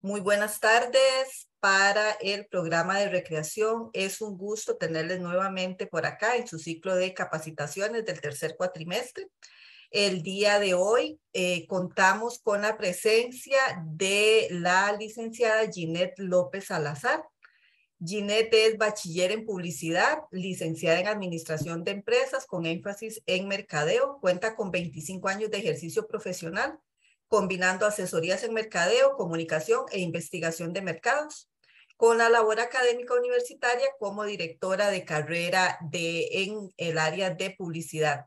Muy buenas tardes para el programa de recreación. Es un gusto tenerles nuevamente por acá en su ciclo de capacitaciones del tercer cuatrimestre. El día de hoy eh, contamos con la presencia de la licenciada Ginette López Salazar. Ginette es bachiller en publicidad, licenciada en administración de empresas con énfasis en mercadeo, cuenta con 25 años de ejercicio profesional combinando asesorías en mercadeo, comunicación e investigación de mercados, con la labor académica universitaria como directora de carrera en el área de publicidad.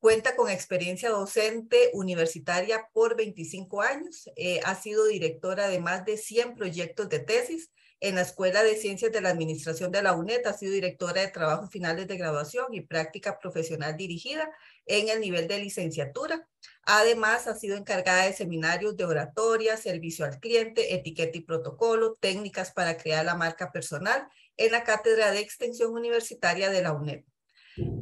Cuenta con experiencia docente universitaria por 25 años, eh, ha sido directora de más de 100 proyectos de tesis, en la Escuela de Ciencias de la Administración de la UNED, ha sido directora de trabajo finales de graduación y práctica profesional dirigida en el nivel de licenciatura. Además, ha sido encargada de seminarios de oratoria, servicio al cliente, etiqueta y protocolo, técnicas para crear la marca personal en la Cátedra de Extensión Universitaria de la UNED.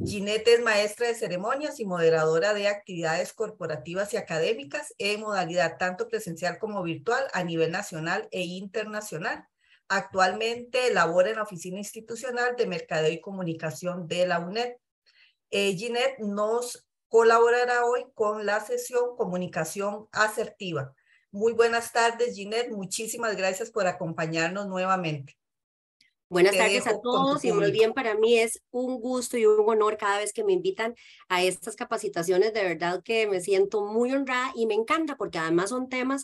Ginette es maestra de ceremonias y moderadora de actividades corporativas y académicas en modalidad tanto presencial como virtual a nivel nacional e internacional. Actualmente labora en la Oficina Institucional de Mercadeo y Comunicación de la UNED. Eh, Ginette nos colaborará hoy con la sesión Comunicación Asertiva. Muy buenas tardes, Ginette. Muchísimas gracias por acompañarnos nuevamente. Buenas tardes a todos y muy bien, para mí es un gusto y un honor cada vez que me invitan a estas capacitaciones, de verdad que me siento muy honrada y me encanta porque además son temas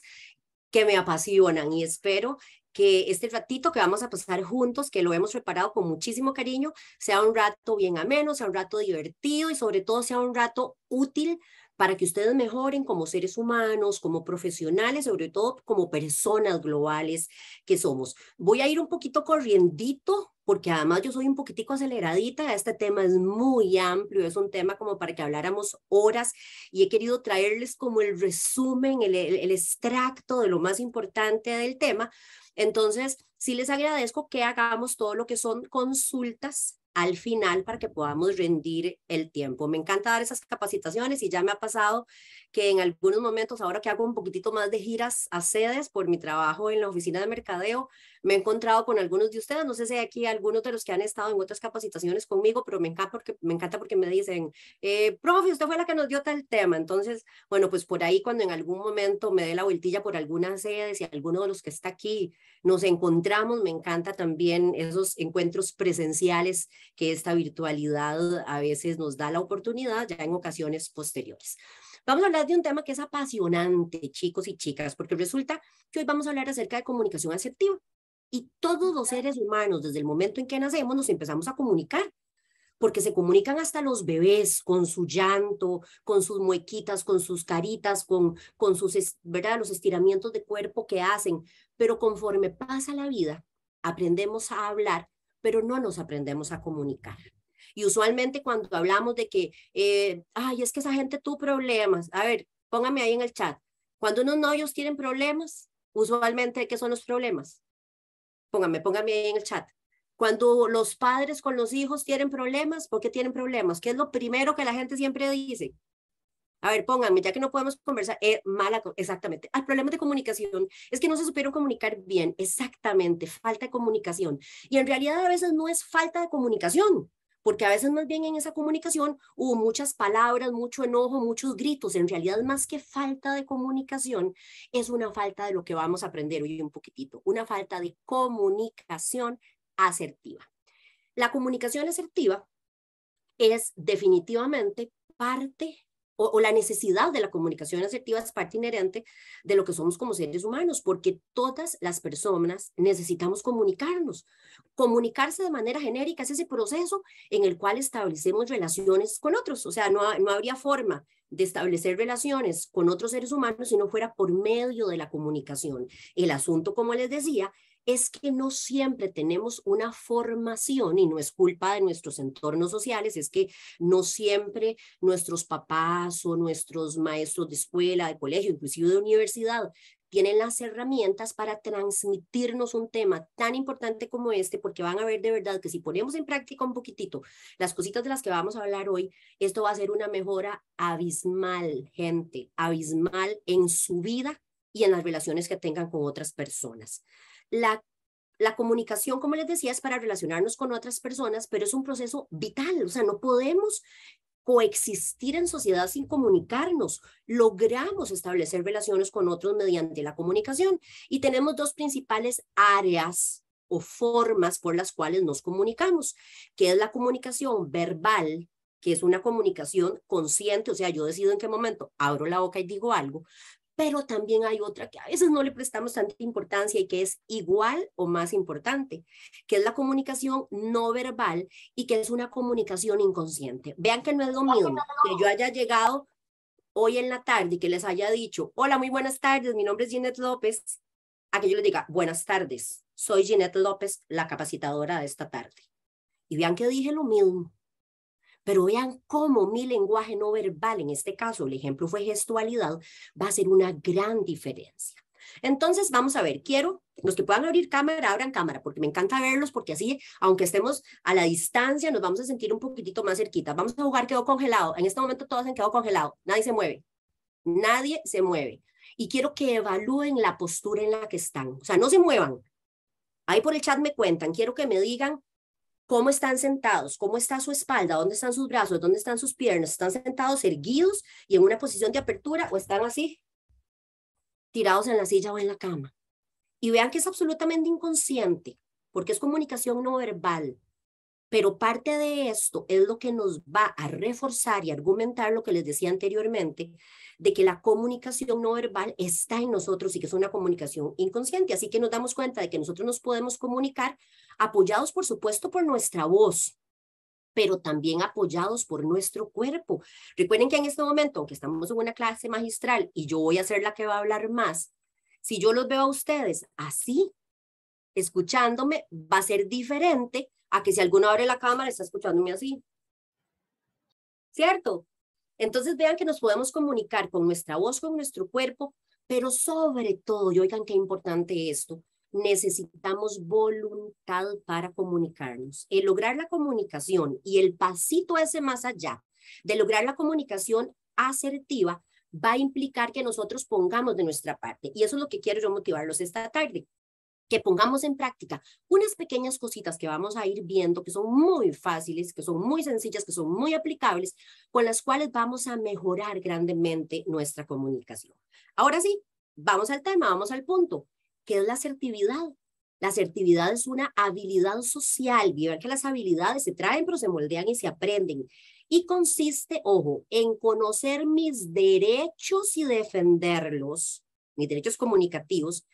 que me apasionan y espero que este ratito que vamos a pasar juntos, que lo hemos preparado con muchísimo cariño, sea un rato bien ameno, sea un rato divertido y sobre todo sea un rato útil para que ustedes mejoren como seres humanos, como profesionales, sobre todo como personas globales que somos. Voy a ir un poquito corriendito porque además yo soy un poquitico aceleradita, este tema es muy amplio, es un tema como para que habláramos horas y he querido traerles como el resumen, el, el, el extracto de lo más importante del tema, entonces, sí les agradezco que hagamos todo lo que son consultas al final para que podamos rendir el tiempo. Me encanta dar esas capacitaciones y ya me ha pasado que en algunos momentos, ahora que hago un poquitito más de giras a sedes por mi trabajo en la oficina de mercadeo, me he encontrado con algunos de ustedes, no sé si hay aquí algunos de los que han estado en otras capacitaciones conmigo, pero me encanta porque me, encanta porque me dicen, eh, profe, usted fue la que nos dio tal tema. Entonces, bueno, pues por ahí cuando en algún momento me dé la vueltilla por algunas sedes y alguno de los que está aquí nos encontramos, me encanta también esos encuentros presenciales que esta virtualidad a veces nos da la oportunidad ya en ocasiones posteriores. Vamos a hablar de un tema que es apasionante, chicos y chicas, porque resulta que hoy vamos a hablar acerca de comunicación asertiva. Y todos los seres humanos, desde el momento en que nacemos, nos empezamos a comunicar porque se comunican hasta los bebés con su llanto, con sus muequitas, con sus caritas, con, con sus, ¿verdad? los estiramientos de cuerpo que hacen. Pero conforme pasa la vida, aprendemos a hablar pero no nos aprendemos a comunicar. Y usualmente cuando hablamos de que, eh, ay, es que esa gente tuvo problemas, a ver, póngame ahí en el chat, cuando unos novios tienen problemas, usualmente, ¿qué son los problemas? Póngame, póngame ahí en el chat. Cuando los padres con los hijos tienen problemas, ¿por qué tienen problemas? ¿Qué es lo primero que la gente siempre dice? A ver, pónganme, ya que no podemos conversar, eh, mala, exactamente. Al ah, problema de comunicación es que no se supieron comunicar bien, exactamente, falta de comunicación. Y en realidad a veces no es falta de comunicación, porque a veces más bien en esa comunicación hubo muchas palabras, mucho enojo, muchos gritos. En realidad, más que falta de comunicación, es una falta de lo que vamos a aprender hoy un poquitito, una falta de comunicación asertiva. La comunicación asertiva es definitivamente parte o, la necesidad de la comunicación asertiva es parte inherente de lo que somos como seres humanos, porque todas las personas necesitamos comunicarnos. Comunicarse de manera genérica es ese proceso en el cual establecemos relaciones con otros, o sea, no, no habría forma de establecer relaciones con otros seres humanos si no fuera por medio de la comunicación. El asunto, como les decía, es que no siempre tenemos una formación y no es culpa de nuestros entornos sociales, es que no siempre nuestros papás o nuestros maestros de escuela, de colegio, inclusive de universidad, tienen las herramientas para transmitirnos un tema tan importante como este, porque van a ver de verdad que si ponemos en práctica un poquitito las cositas de las que vamos a hablar hoy, esto va a ser una mejora abismal, gente, abismal en su vida y en las relaciones que tengan con otras personas. La, comunicación, como les decía, es para relacionarnos con otras personas, pero es un proceso vital, o sea, no podemos coexistir en sociedad sin comunicarnos. Logramos establecer relaciones con otros mediante la comunicación y tenemos dos principales áreas o formas por las cuales nos comunicamos, que es la comunicación verbal, que es una comunicación consciente, o sea, yo decido en qué momento abro la boca y digo algo, pero también hay otra que a veces no le prestamos tanta importancia y que es igual o más importante, que es la comunicación no verbal y que es una comunicación inconsciente. Vean que no es lo mismo que yo haya llegado hoy en la tarde y que les haya dicho, hola, muy buenas tardes, mi nombre es Ginette López, a que yo les diga, buenas tardes, soy Ginette López, la capacitadora de esta tarde. Y vean que dije lo mismo, pero vean cómo mi lenguaje no verbal, en este caso el ejemplo fue gestualidad, va a ser una gran diferencia. Entonces, vamos a ver, quiero, los que puedan abrir cámara, abran cámara, porque me encanta verlos, porque así, aunque estemos a la distancia, nos vamos a sentir un poquitito más cerquita. Vamos a jugar quedó congelado. En este momento todos han quedado congelado. Nadie se mueve. Nadie se mueve. Y quiero que evalúen la postura en la que están. O sea, no se muevan. Ahí por el chat me cuentan. Quiero que me digan cómo están sentados, cómo está su espalda, dónde están sus brazos, dónde están sus piernas, están sentados erguidos y en una posición de apertura o están así, tirados en la silla o en la cama. Y vean que es absolutamente inconsciente, porque es comunicación no verbal. Pero parte de esto es lo que nos va a reforzar y argumentar lo que les decía anteriormente, de que la comunicación no verbal está en nosotros y que es una comunicación inconsciente. Así que nos damos cuenta de que nosotros nos podemos comunicar apoyados, por supuesto, por nuestra voz, pero también apoyados por nuestro cuerpo. Recuerden que en este momento, aunque estamos en una clase magistral y yo voy a ser la que va a hablar más, si yo los veo a ustedes así, escuchándome va a ser diferente a que si alguno abre la cámara está escuchándome así. ¿Cierto? Entonces vean que nos podemos comunicar con nuestra voz, con nuestro cuerpo, pero sobre todo, y oigan qué importante esto, necesitamos voluntad para comunicarnos. El lograr la comunicación y el pasito ese más allá de lograr la comunicación asertiva va a implicar que nosotros pongamos de nuestra parte. Y eso es lo que quiero yo motivarlos esta tarde que pongamos en práctica unas pequeñas cositas que vamos a ir viendo, que son muy fáciles, que son muy sencillas, que son muy aplicables, con las cuales vamos a mejorar grandemente nuestra comunicación. Ahora sí, vamos al tema, vamos al punto, que es la asertividad. La asertividad es una habilidad social, ver que las habilidades se traen, pero se moldean y se aprenden. Y consiste, ojo, en conocer mis derechos y defenderlos, mis derechos comunicativos,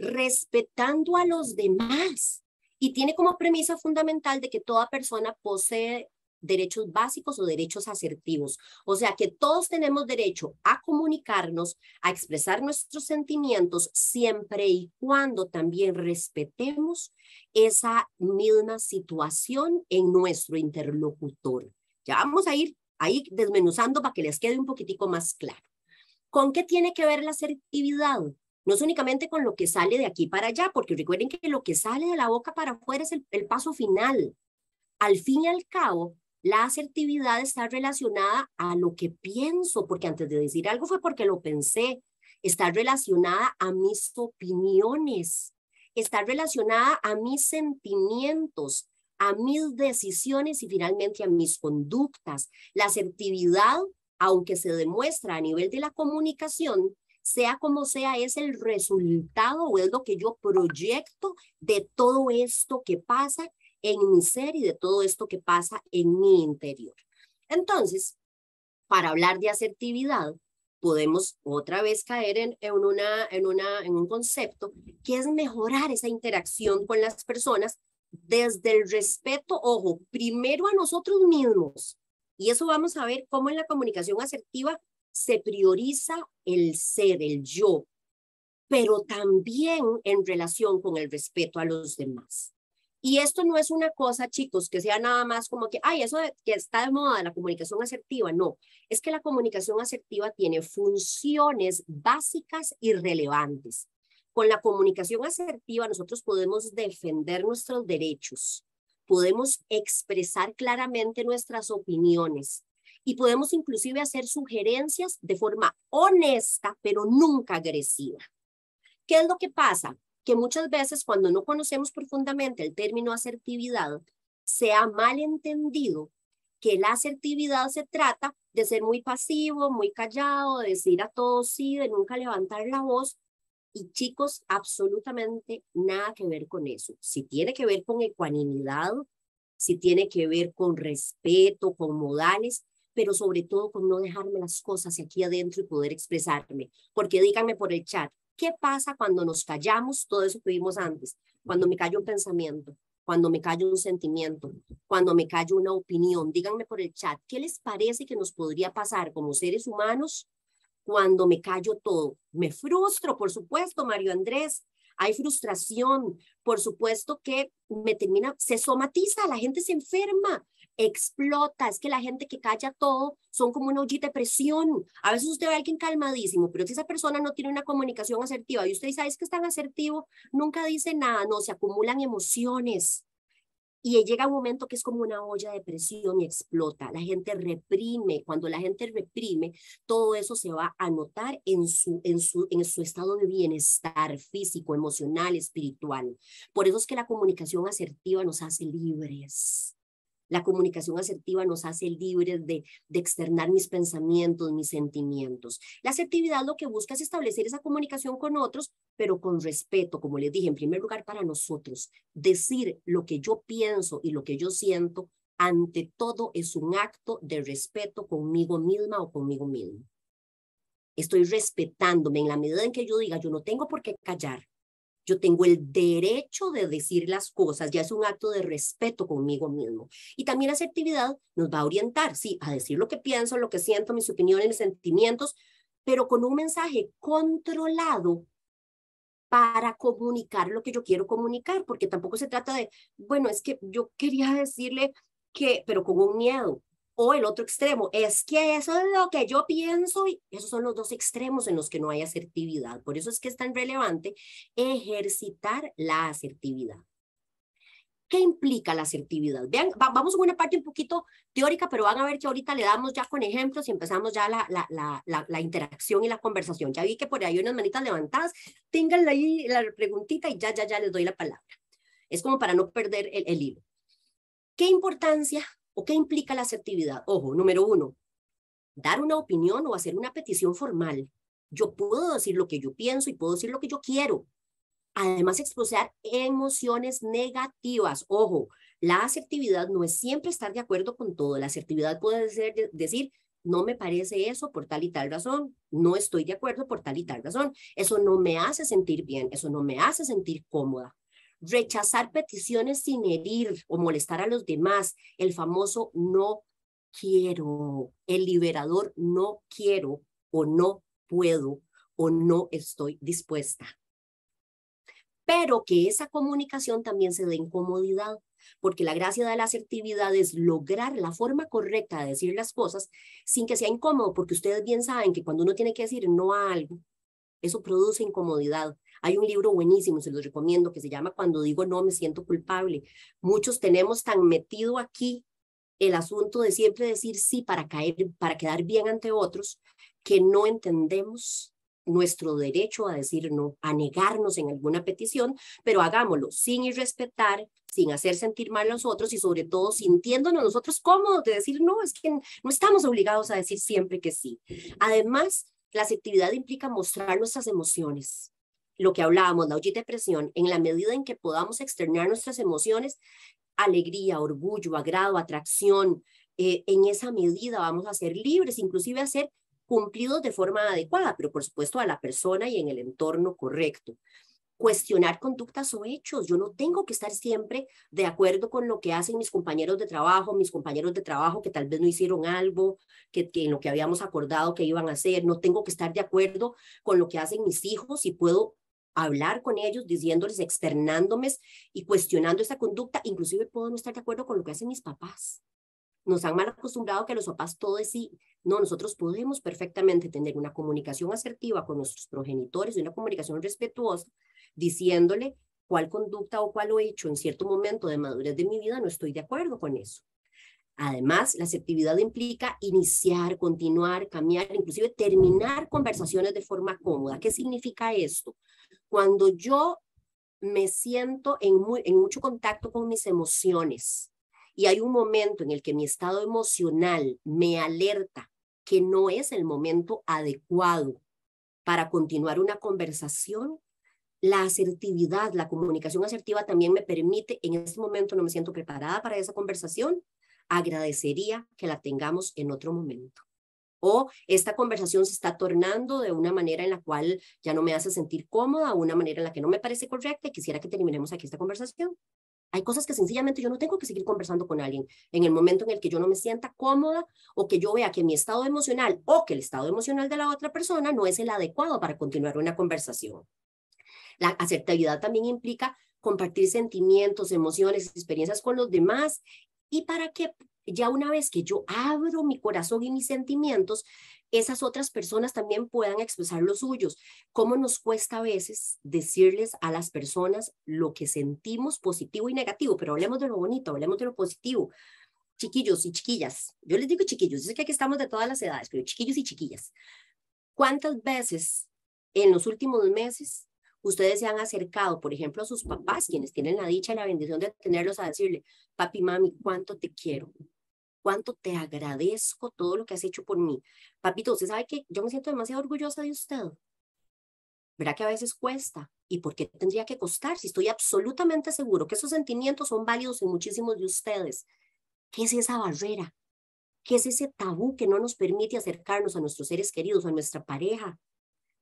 respetando a los demás. Y tiene como premisa fundamental de que toda persona posee derechos básicos o derechos asertivos. O sea que todos tenemos derecho a comunicarnos, a expresar nuestros sentimientos, siempre y cuando también respetemos esa misma situación en nuestro interlocutor. Ya vamos a ir ahí desmenuzando para que les quede un poquitico más claro. ¿Con qué tiene que ver la asertividad? No es únicamente con lo que sale de aquí para allá, porque recuerden que lo que sale de la boca para afuera es el, paso final. Al fin y al cabo, la asertividad está relacionada a lo que pienso, porque antes de decir algo fue porque lo pensé. Está relacionada a mis opiniones, está relacionada a mis sentimientos, a mis decisiones y finalmente a mis conductas. La asertividad, aunque se demuestra a nivel de la comunicación, sea como sea, es el resultado o es lo que yo proyecto de todo esto que pasa en mi ser y de todo esto que pasa en mi interior. Entonces, para hablar de asertividad, podemos otra vez caer en, una, en, una, en un concepto que es mejorar esa interacción con las personas desde el respeto, ojo, primero a nosotros mismos. Y eso vamos a ver cómo en la comunicación asertiva se prioriza el ser, el yo, pero también en relación con el respeto a los demás. Y esto no es una cosa, chicos, que sea nada más como que, ay, eso que está de moda, la comunicación asertiva. No, es que la comunicación asertiva tiene funciones básicas y relevantes. Con la comunicación asertiva nosotros podemos defender nuestros derechos, podemos expresar claramente nuestras opiniones, y podemos inclusive hacer sugerencias de forma honesta, pero nunca agresiva. ¿Qué es lo que pasa? Que muchas veces cuando no conocemos profundamente el término asertividad, se ha malentendido que la asertividad se trata de ser muy pasivo, muy callado, de decir a todos sí, de nunca levantar la voz. Y chicos, absolutamente nada que ver con eso. Si tiene que ver con ecuanimidad, si tiene que ver con respeto, con modales, pero sobre todo con no dejarme las cosas aquí adentro y poder expresarme. Porque díganme por el chat, ¿qué pasa cuando nos callamos todo eso que vimos antes? Cuando me callo un pensamiento, cuando me callo un sentimiento, cuando me callo una opinión. Díganme por el chat, ¿qué les parece que nos podría pasar como seres humanos cuando me callo todo? Me frustro, por supuesto, Mario Andrés. Hay frustración, por supuesto que me termina, se somatiza, la gente se enferma, explota, es que la gente que calla todo son como una olla de presión. A veces usted ve a alguien calmadísimo, pero si esa persona no tiene una comunicación asertiva y usted sabe que es tan asertivo, nunca dice nada, no, se acumulan emociones. Y llega un momento que es como una olla de presión y explota. La gente reprime. Cuando la gente reprime, todo eso se va a notar en su, en su, en su estado de bienestar físico, emocional, espiritual. Por eso es que la comunicación asertiva nos hace libres la comunicación asertiva nos hace libres de, de externar mis pensamientos, mis sentimientos. La asertividad lo que busca es establecer esa comunicación con otros, pero con respeto, como les dije, en primer lugar para nosotros. Decir lo que yo pienso y lo que yo siento, ante todo es un acto de respeto conmigo misma o conmigo mismo estoy respetándome en la medida en que yo diga, yo no tengo por qué callar, yo tengo el derecho de decir las cosas, ya es un acto de respeto conmigo mismo. Y también la asertividad nos va a orientar, sí, a decir lo que pienso, lo que siento, mis opiniones, mis sentimientos, pero con un mensaje controlado para comunicar lo que yo quiero comunicar, porque tampoco se trata de, bueno, es que yo quería decirle que, pero con un miedo, o el otro extremo, es que eso es lo que yo pienso y esos son los dos extremos en los que no hay asertividad. Por eso es que es tan relevante ejercitar la asertividad. ¿Qué implica la asertividad? Vean, vamos a una parte un poquito teórica, pero van a ver que ahorita le damos ya con ejemplos y empezamos ya la, la, la, interacción y la conversación. Ya vi que por ahí hay unas manitas levantadas, tengan ahí la preguntita y ya, ya, ya les doy la palabra. Es como para no perder el, el hilo. ¿Qué importancia ¿O qué implica la asertividad? Ojo, número uno, dar una opinión o hacer una petición formal. Yo puedo decir lo que yo pienso y puedo decir lo que yo quiero. Además, expresar emociones negativas. Ojo, la asertividad no es siempre estar de acuerdo con todo. La asertividad puede ser decir, no me parece eso por tal y tal razón, no estoy de acuerdo por tal y tal razón. Eso no me hace sentir bien, eso no me hace sentir cómoda rechazar peticiones sin herir o molestar a los demás, el famoso no quiero, el liberador no quiero o no puedo o no estoy dispuesta. Pero que esa comunicación también se dé incomodidad, porque la gracia de la asertividad es lograr la forma correcta de decir las cosas sin que sea incómodo, porque ustedes bien saben que cuando uno tiene que decir no a algo, eso produce incomodidad. Hay un libro buenísimo, se los recomiendo, que se llama Cuando digo no me siento culpable. Muchos tenemos tan metido aquí el asunto de siempre decir sí para caer, para quedar bien ante otros, que no entendemos nuestro derecho a decir no, a negarnos en alguna petición, pero hagámoslo sin irrespetar, sin hacer sentir mal a los otros y sobre todo sintiéndonos nosotros cómodos de decir no, es que no estamos obligados a decir siempre que sí. Además, la asertividad implica mostrar nuestras emociones, lo que hablábamos, la de depresión, en la medida en que podamos externar nuestras emociones, alegría, orgullo, agrado, atracción, eh, en esa medida vamos a ser libres, inclusive a ser cumplidos de forma adecuada, pero por supuesto a la persona y en el entorno correcto. Cuestionar conductas o hechos. Yo no tengo que estar siempre de acuerdo con lo que hacen mis compañeros de trabajo, mis compañeros de trabajo que tal vez no hicieron algo, que, lo que habíamos acordado que iban a hacer. No tengo que estar de acuerdo con lo que hacen mis hijos y puedo hablar con ellos, diciéndoles, externándomes y cuestionando esta conducta. Inclusive puedo no estar de acuerdo con lo que hacen mis papás. Nos han mal acostumbrado que los papás todo es sí. No, nosotros podemos perfectamente tener una comunicación asertiva con nuestros progenitores, una comunicación respetuosa, diciéndole cuál conducta o cuál lo he hecho en cierto momento de madurez de mi vida, no estoy de acuerdo con eso. Además, la asertividad implica iniciar, continuar, cambiar, inclusive terminar conversaciones de forma cómoda. ¿Qué significa esto? cuando yo me siento en, mucho contacto con mis emociones y hay un momento en el que mi estado emocional me alerta que no es el momento adecuado para continuar una conversación, la asertividad, la comunicación asertiva también me permite, en este momento no me siento preparada para esa conversación, agradecería que la tengamos en otro momento o esta conversación se está tornando de una manera en la cual ya no me hace sentir cómoda, una manera en la que no me parece correcta y quisiera que terminemos aquí esta conversación. Hay cosas que sencillamente yo no tengo que seguir conversando con alguien. En el momento en el que yo no me sienta cómoda o que yo vea que mi estado emocional o que el estado emocional de la otra persona no es el adecuado para continuar una conversación. La aceptabilidad también implica compartir sentimientos, emociones, experiencias con los demás y para que ya una vez que yo abro mi corazón y mis sentimientos, esas otras personas también puedan expresar los suyos. ¿Cómo nos cuesta a veces decirles a las personas lo que sentimos positivo y negativo? Pero hablemos de lo bonito, hablemos de lo positivo. Chiquillos y chiquillas, yo les digo chiquillos, es que aquí estamos de todas las edades, pero chiquillos y chiquillas, ¿cuántas veces en los últimos meses ustedes se han acercado, por ejemplo, a sus papás, quienes tienen la dicha y la bendición de tenerlos, a decirle, papi, mami, ¿cuánto te quiero? cuánto te agradezco todo lo que has hecho por mí. Papito, usted sabe que yo me siento demasiado orgullosa de usted. ¿Verdad que a veces cuesta? ¿Y por qué tendría que costar si estoy absolutamente seguro que esos sentimientos son válidos en muchísimos de ustedes? ¿Qué es esa barrera? ¿Qué es ese tabú que no nos permite acercarnos a nuestros seres queridos, a nuestra pareja?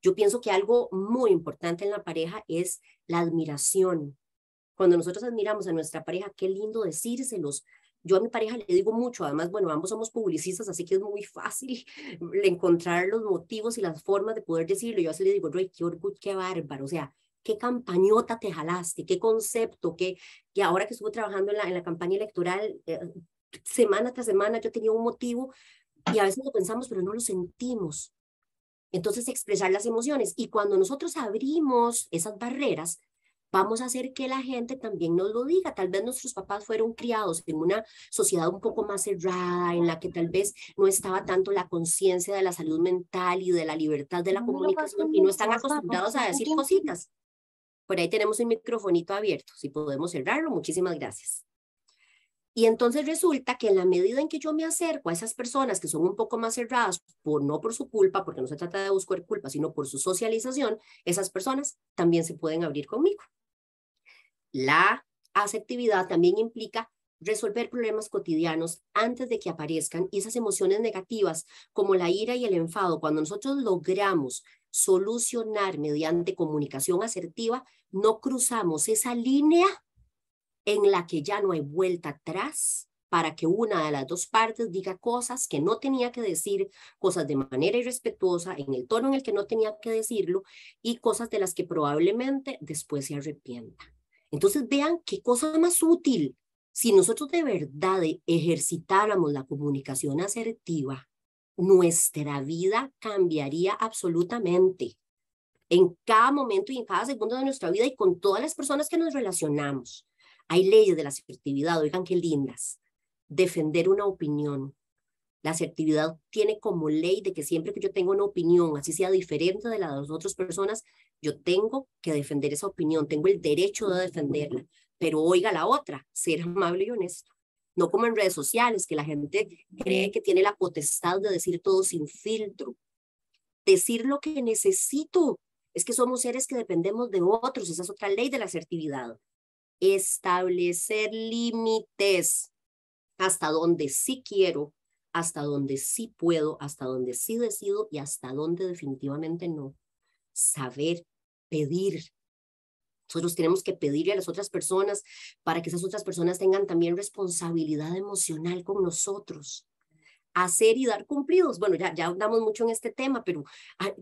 Yo pienso que algo muy importante en la pareja es la admiración. Cuando nosotros admiramos a nuestra pareja, qué lindo decírselos, yo a mi pareja le digo mucho, además, bueno, ambos somos publicistas, así que es muy fácil encontrar los motivos y las formas de poder decirlo. Yo así le digo, Rey, qué orgullo, qué bárbaro, o sea, qué campañota te jalaste, qué concepto, que, que ahora que estuve trabajando en la, en la campaña electoral, eh, semana tras semana yo tenía un motivo y a veces lo pensamos, pero no lo sentimos. Entonces, expresar las emociones. Y cuando nosotros abrimos esas barreras, vamos a hacer que la gente también nos lo diga. Tal vez nuestros papás fueron criados en una sociedad un poco más cerrada, en la que tal vez no estaba tanto la conciencia de la salud mental y de la libertad de la comunicación y no están acostumbrados a decir cositas. Por ahí tenemos un microfonito abierto, si podemos cerrarlo. Muchísimas gracias. Y entonces resulta que en la medida en que yo me acerco a esas personas que son un poco más cerradas, por, no por su culpa, porque no se trata de buscar culpa, sino por su socialización, esas personas también se pueden abrir conmigo. La asertividad también implica resolver problemas cotidianos antes de que aparezcan y esas emociones negativas como la ira y el enfado, cuando nosotros logramos solucionar mediante comunicación asertiva, no cruzamos esa línea en la que ya no hay vuelta atrás para que una de las dos partes diga cosas que no tenía que decir, cosas de manera irrespetuosa, en el tono en el que no tenía que decirlo y cosas de las que probablemente después se arrepienta. Entonces vean qué cosa más útil. Si nosotros de verdad ejercitáramos la comunicación asertiva, nuestra vida cambiaría absolutamente en cada momento y en cada segundo de nuestra vida y con todas las personas que nos relacionamos. Hay leyes de la asertividad, oigan qué lindas. Defender una opinión, la asertividad tiene como ley de que siempre que yo tengo una opinión, así sea diferente de la de las otras personas, yo tengo que defender esa opinión, tengo el derecho de defenderla, pero oiga la otra, ser amable y honesto. No como en redes sociales, que la gente cree que tiene la potestad de decir todo sin filtro. Decir lo que necesito. Es que somos seres que dependemos de otros, esa es otra ley de la asertividad. Establecer límites hasta donde sí quiero hasta donde sí puedo, hasta donde sí decido y hasta donde definitivamente no. Saber pedir. Nosotros tenemos que pedirle a las otras personas para que esas otras personas tengan también responsabilidad emocional con nosotros. Hacer y dar cumplidos. Bueno, ya, ya andamos mucho en este tema, pero ¿a,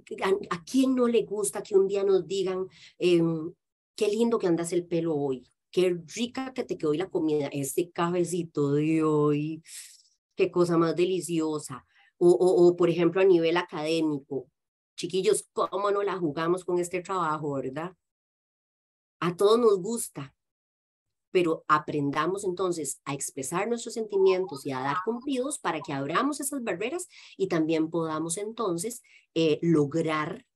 quién no le gusta que un día nos digan, em, qué lindo que andas el pelo hoy, qué rica que te quedó hoy la comida, este cabecito de hoy? qué cosa más deliciosa. O, por ejemplo, a nivel académico, chiquillos, ¿cómo no la jugamos con este trabajo, verdad? A todos nos gusta, pero aprendamos entonces a expresar nuestros sentimientos y a dar cumplidos para que abramos esas barreras y también podamos entonces eh, lograr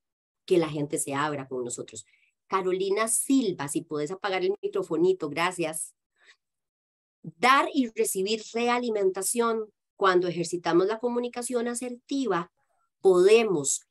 que la gente se abra con nosotros. Carolina Silva, si puedes apagar el microfonito, gracias dar y recibir realimentación. Cuando ejercitamos la comunicación asertiva, podemos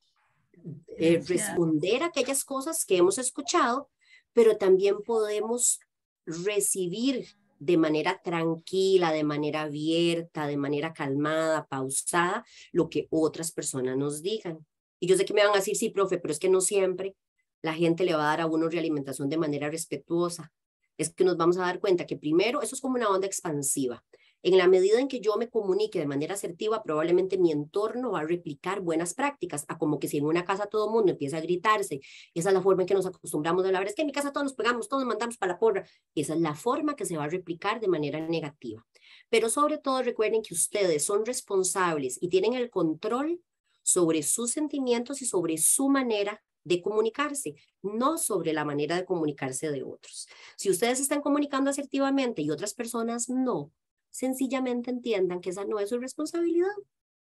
eh, responder a aquellas cosas que hemos escuchado, pero también podemos recibir de manera tranquila, de manera abierta, de manera calmada, pausada, lo que otras personas nos digan. Y yo sé que me van a decir, sí, profe, pero es que no siempre la gente le va a dar a uno realimentación de manera respetuosa es que nos vamos a dar cuenta que primero, eso es como una onda expansiva. En la medida en que yo me comunique de manera asertiva, probablemente mi entorno va a replicar buenas prácticas, a como que si en una casa todo el mundo empieza a gritarse, esa es la forma en que nos acostumbramos de hablar, es que en mi casa todos nos pegamos, todos nos mandamos para la porra, esa es la forma que se va a replicar de manera negativa. Pero sobre todo recuerden que ustedes son responsables y tienen el control sobre sus sentimientos y sobre su manera de comunicarse, no sobre la manera de comunicarse de otros. Si ustedes están comunicando asertivamente y otras personas no, sencillamente entiendan que esa no es su responsabilidad,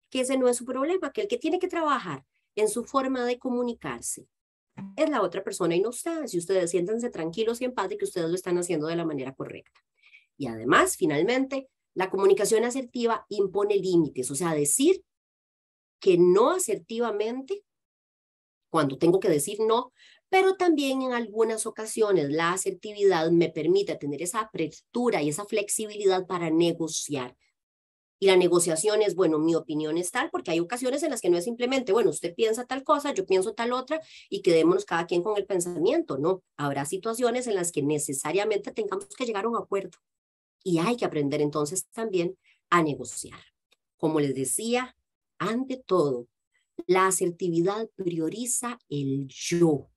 que ese no es su problema, que el que tiene que trabajar en su forma de comunicarse es la otra persona y no ustedes. Y ustedes siéntanse tranquilos y en paz de que ustedes lo están haciendo de la manera correcta. Y además, finalmente, la comunicación asertiva impone límites, o sea, decir que no asertivamente cuando tengo que decir no, pero también en algunas ocasiones la asertividad me permite tener esa apertura y esa flexibilidad para negociar. Y la negociación es, bueno, mi opinión es tal, porque hay ocasiones en las que no es simplemente, bueno, usted piensa tal cosa, yo pienso tal otra, y quedémonos cada quien con el pensamiento, ¿no? Habrá situaciones en las que necesariamente tengamos que llegar a un acuerdo. Y hay que aprender entonces también a negociar. Como les decía, ante todo, la asertividad prioriza el yo.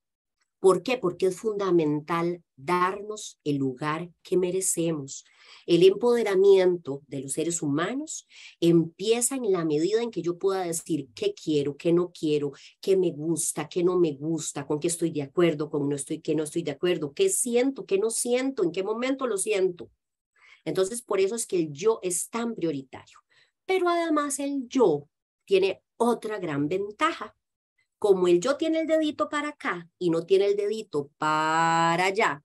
¿Por qué? Porque es fundamental darnos el lugar que merecemos. El empoderamiento de los seres humanos empieza en la medida en que yo pueda decir qué quiero, qué no quiero, qué me gusta, qué no me gusta, con qué estoy de acuerdo, con no estoy, qué no estoy de acuerdo, qué siento, qué no siento, en qué momento lo siento. Entonces, por eso es que el yo es tan prioritario. Pero además el yo tiene otra gran ventaja. Como el yo tiene el dedito para acá y no tiene el dedito para allá,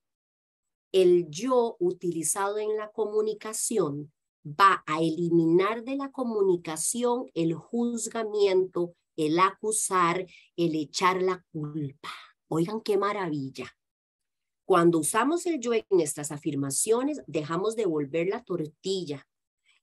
el yo utilizado en la comunicación va a eliminar de la comunicación el juzgamiento, el acusar, el echar la culpa. Oigan qué maravilla. Cuando usamos el yo en nuestras afirmaciones, dejamos de volver la tortilla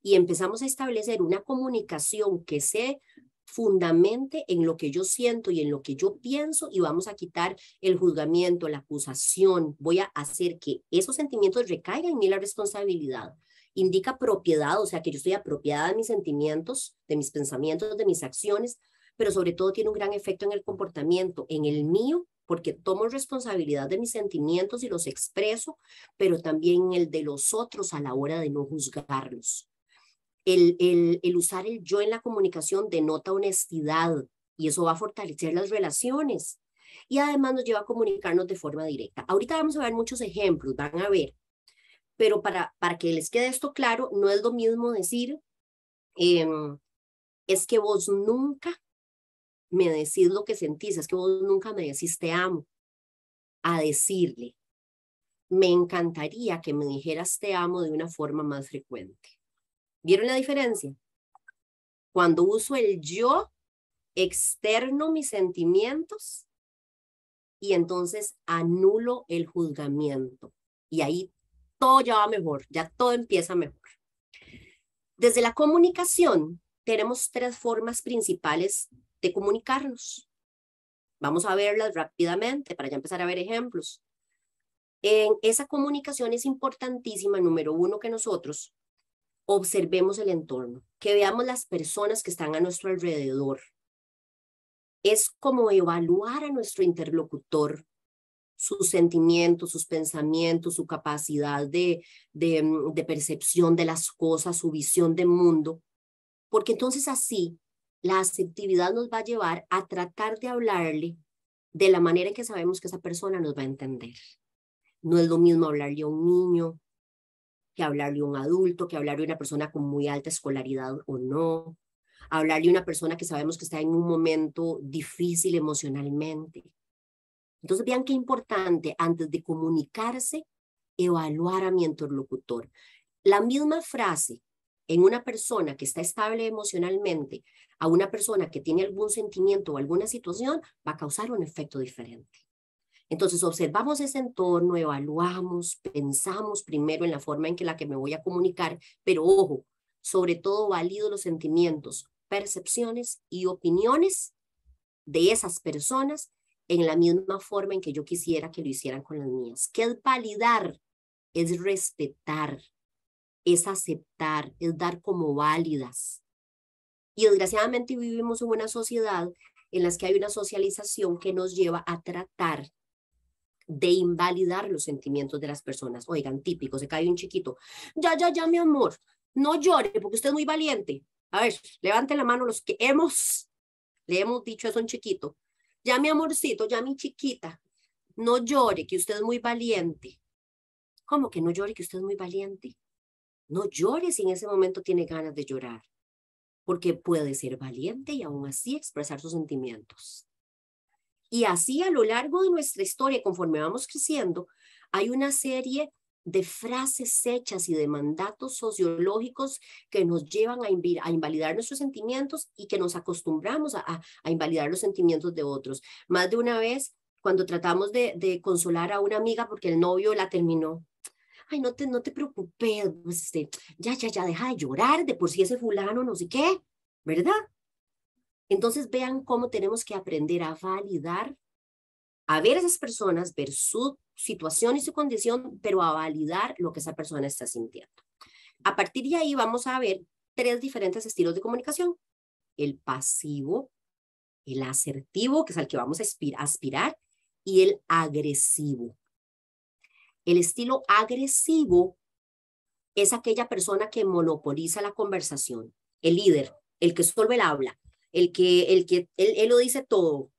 y empezamos a establecer una comunicación que se fundamente en lo que yo siento y en lo que yo pienso y vamos a quitar el juzgamiento, la acusación, voy a hacer que esos sentimientos recaigan en mí la responsabilidad. Indica propiedad, o sea que yo estoy apropiada de mis sentimientos, de mis pensamientos, de mis acciones, pero sobre todo tiene un gran efecto en el comportamiento, en el mío, porque tomo responsabilidad de mis sentimientos y los expreso, pero también en el de los otros a la hora de no juzgarlos. El, usar el yo en la comunicación denota honestidad y eso va a fortalecer las relaciones y además nos lleva a comunicarnos de forma directa. Ahorita vamos a ver muchos ejemplos, van a ver, pero para, para que les quede esto claro, no es lo mismo decir, em, es que vos nunca me decís lo que sentís, es que vos nunca me decís te amo, a decirle, me encantaría que me dijeras te amo de una forma más frecuente. ¿Vieron la diferencia? Cuando uso el yo, externo mis sentimientos y entonces anulo el juzgamiento. Y ahí todo ya va mejor, ya todo empieza mejor. Desde la comunicación tenemos tres formas principales de comunicarnos. Vamos a verlas rápidamente para ya empezar a ver ejemplos. En esa comunicación es importantísima, número uno, que nosotros observemos el entorno, que veamos las personas que están a nuestro alrededor. Es como evaluar a nuestro interlocutor, sus sentimientos, sus pensamientos, su capacidad de, de, mm, percepción de las cosas, su visión de mundo, porque entonces así la aceptividad nos va a llevar a tratar de hablarle de la manera en que sabemos que esa persona nos va a entender. No es lo mismo hablarle a un niño, que hablarle a un adulto, que hablarle a una persona con muy alta escolaridad o no, hablarle a una persona que sabemos que está en un momento difícil emocionalmente. Entonces vean qué importante antes de comunicarse, evaluar a mi interlocutor. La misma frase en una persona que está estable emocionalmente a una persona que tiene algún sentimiento o alguna situación va a causar un efecto diferente. Entonces observamos ese entorno, evaluamos, pensamos primero en la forma en que la que me voy a comunicar, pero ojo, sobre todo valido los sentimientos, percepciones y opiniones de esas personas en la misma forma en que yo quisiera que lo hicieran con las mías. Que es validar? Es respetar, es aceptar, es dar como válidas. Y desgraciadamente vivimos en una sociedad en las que hay una socialización que nos lleva a tratar de invalidar los sentimientos de las personas. Oigan, típico, se cae un chiquito. Ya, ya, ya, mi amor, no llore porque usted es muy valiente. A ver, levante la mano los que hemos, le hemos dicho eso a un chiquito. Ya, mi amorcito, ya, mi chiquita, no llore que usted es muy valiente. ¿Cómo que no llore que usted es muy valiente? No llore si en ese momento tiene ganas de llorar, porque puede ser valiente y aún así expresar sus sentimientos. Y así a lo largo de nuestra historia, conforme vamos creciendo, hay una serie de frases hechas y de mandatos sociológicos que nos llevan a, invalidar nuestros sentimientos y que nos acostumbramos a, invalidar los sentimientos de otros. Más de una vez, cuando tratamos de, consolar a una amiga porque el novio la terminó, ay, no te, no te preocupes, este, ya, ya, ya, deja de llorar, de por sí ese fulano, no sé qué, ¿verdad? Entonces vean cómo tenemos que aprender a validar, a ver a esas personas, ver su situación y su condición, pero a validar lo que esa persona está sintiendo. A partir de ahí vamos a ver tres diferentes estilos de comunicación. El pasivo, el asertivo, que es al que vamos a aspirar, y el agresivo. El estilo agresivo es aquella persona que monopoliza la conversación, el líder, el que solo el habla, el que, el que él, él lo dice todo.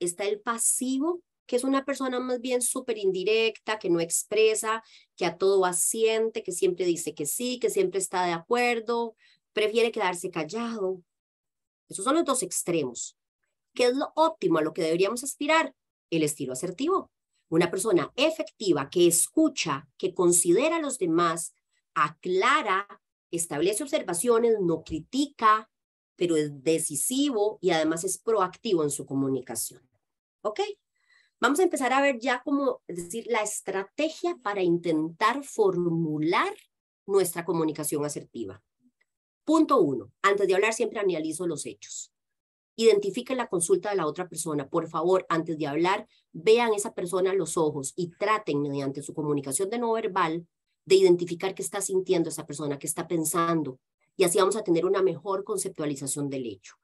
Está el pasivo, que es una persona más bien súper indirecta, que no expresa, que a todo asiente, que siempre dice que sí, que siempre está de acuerdo, prefiere quedarse callado. Esos son los dos extremos. ¿Qué es lo óptimo a lo que deberíamos aspirar? El estilo asertivo. Una persona efectiva que escucha, que considera a los demás, aclara, establece observaciones, no critica, pero es decisivo y además es proactivo en su comunicación. ¿Ok? Vamos a empezar a ver ya cómo, decir, la estrategia para intentar formular nuestra comunicación asertiva. Punto uno, antes de hablar siempre analizo los hechos. Identifique la consulta de la otra persona. Por favor, antes de hablar, vean a esa persona los ojos y traten mediante su comunicación de no verbal de identificar qué está sintiendo esa persona, qué está pensando, y así vamos a tener una mejor conceptualización del hecho.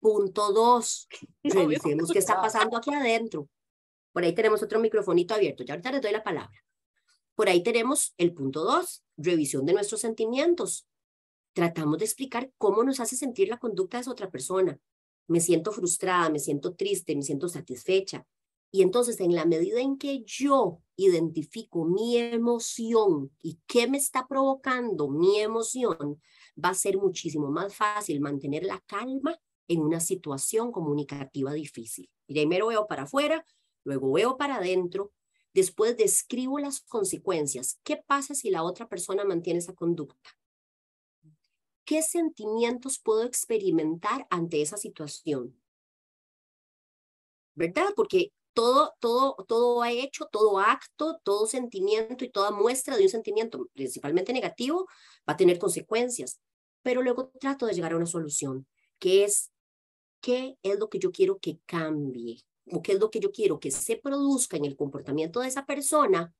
Punto dos, revisemos qué está pasando aquí adentro. Por ahí tenemos otro microfonito abierto, ya ahorita les doy la palabra. Por ahí tenemos el punto dos, revisión de nuestros sentimientos. Tratamos de explicar cómo nos hace sentir la conducta de esa otra persona. Me siento frustrada, me siento triste, me siento satisfecha. Y entonces, en la medida en que yo identifico mi emoción y qué me está provocando mi emoción, va a ser muchísimo más fácil mantener la calma en una situación comunicativa difícil. Primero veo para afuera, luego veo para adentro, después describo las consecuencias. ¿Qué pasa si la otra persona mantiene esa conducta? ¿Qué sentimientos puedo experimentar ante esa situación? ¿Verdad? Porque todo, todo, todo hecho, todo acto, todo sentimiento y toda muestra de un sentimiento principalmente negativo va a tener consecuencias. Pero luego trato de llegar a una solución, que es qué es lo que yo quiero que cambie o qué es lo que yo quiero que se produzca en el comportamiento de esa persona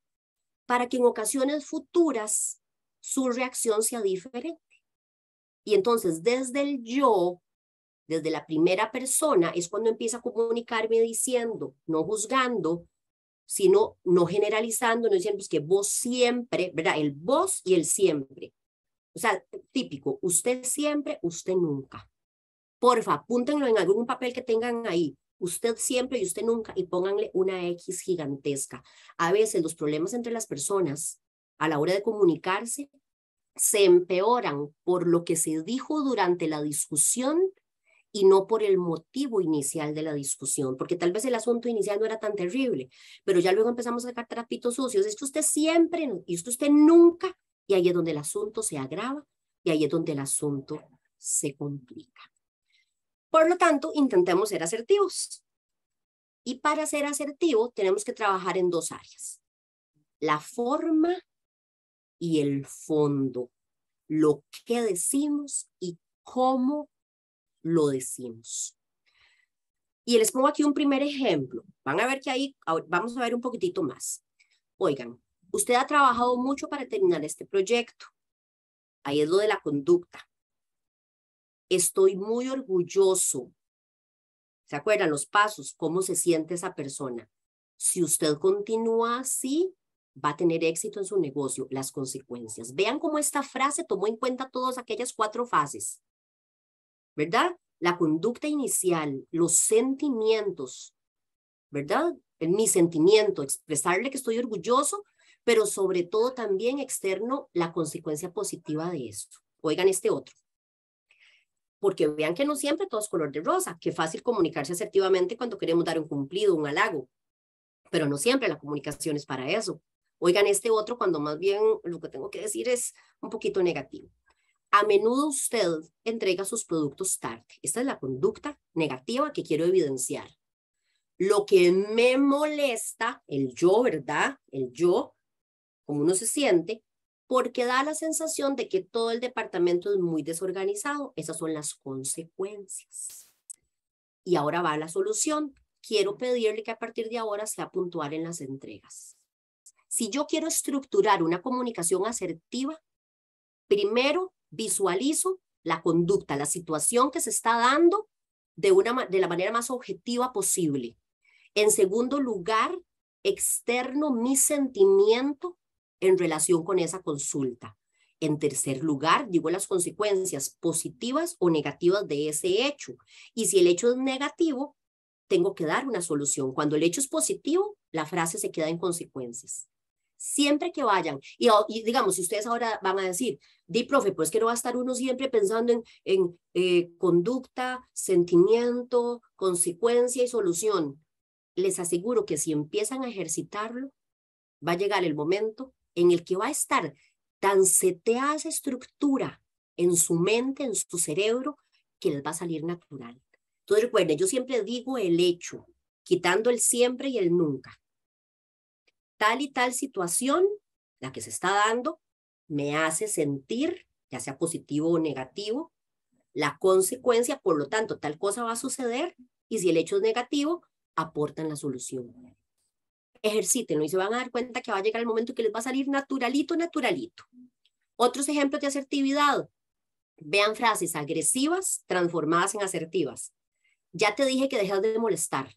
para que en ocasiones futuras su reacción sea diferente. Y entonces desde el yo desde la primera persona es cuando empieza a comunicarme diciendo, no juzgando, sino no generalizando, no diciendo pues, que vos siempre, ¿verdad? El vos y el siempre. O sea, típico, usted siempre, usted nunca. Porfa, apúntenlo en algún papel que tengan ahí. Usted siempre y usted nunca y pónganle una X gigantesca. A veces los problemas entre las personas a la hora de comunicarse se empeoran por lo que se dijo durante la discusión y no por el motivo inicial de la discusión, porque tal vez el asunto inicial no era tan terrible, pero ya luego empezamos a sacar trapitos sucios. Es que usted siempre, y esto usted nunca, y ahí es donde el asunto se agrava y ahí es donde el asunto se complica. Por lo tanto, intentemos ser asertivos. Y para ser asertivo tenemos que trabajar en dos áreas, la forma y el fondo, lo que decimos y cómo lo decimos. Y les pongo aquí un primer ejemplo. Van a ver que ahí vamos a ver un poquitito más. Oigan, usted ha trabajado mucho para terminar este proyecto. Ahí es lo de la conducta. Estoy muy orgulloso. ¿Se acuerdan los pasos? ¿Cómo se siente esa persona? Si usted continúa así, va a tener éxito en su negocio, las consecuencias. Vean cómo esta frase tomó en cuenta todas aquellas cuatro fases. ¿verdad? La conducta inicial, los sentimientos, ¿verdad? En mi sentimiento, expresarle que estoy orgulloso, pero sobre todo también externo la consecuencia positiva de esto. Oigan este otro. Porque vean que no siempre todo es color de rosa, Qué fácil comunicarse asertivamente cuando queremos dar un cumplido, un halago, pero no siempre la comunicación es para eso. Oigan este otro cuando más bien lo que tengo que decir es un poquito negativo. A menudo usted entrega sus productos tarde. Esta es la conducta negativa que quiero evidenciar. Lo que me molesta, el yo, ¿verdad? El yo, como uno se siente, porque da la sensación de que todo el departamento es muy desorganizado. Esas son las consecuencias. Y ahora va la solución. Quiero pedirle que a partir de ahora sea puntual en las entregas. Si yo quiero estructurar una comunicación asertiva, primero visualizo la conducta, la situación que se está dando de, de la manera más objetiva posible. En segundo lugar, externo mi sentimiento en relación con esa consulta. En tercer lugar, digo las consecuencias positivas o negativas de ese hecho. Y si el hecho es negativo, tengo que dar una solución. Cuando el hecho es positivo, la frase se queda en consecuencias siempre que vayan. Y, digamos, si ustedes ahora van a decir, di profe, pues que no va a estar uno siempre pensando en, en eh, conducta, sentimiento, consecuencia y solución. Les aseguro que si empiezan a ejercitarlo, va a llegar el momento en el que va a estar tan seteada esa estructura en su mente, en su cerebro, que les va a salir natural. Entonces recuerden, yo siempre digo el hecho, quitando el siempre y el nunca tal y tal situación, la que se está dando, me hace sentir, ya sea positivo o negativo, la consecuencia, por lo tanto, tal cosa va a suceder y si el hecho es negativo, aportan la solución. Ejercítenlo y se van a dar cuenta que va a llegar el momento que les va a salir naturalito, naturalito. Otros ejemplos de asertividad. Vean frases agresivas transformadas en asertivas. Ya te dije que dejas de molestar.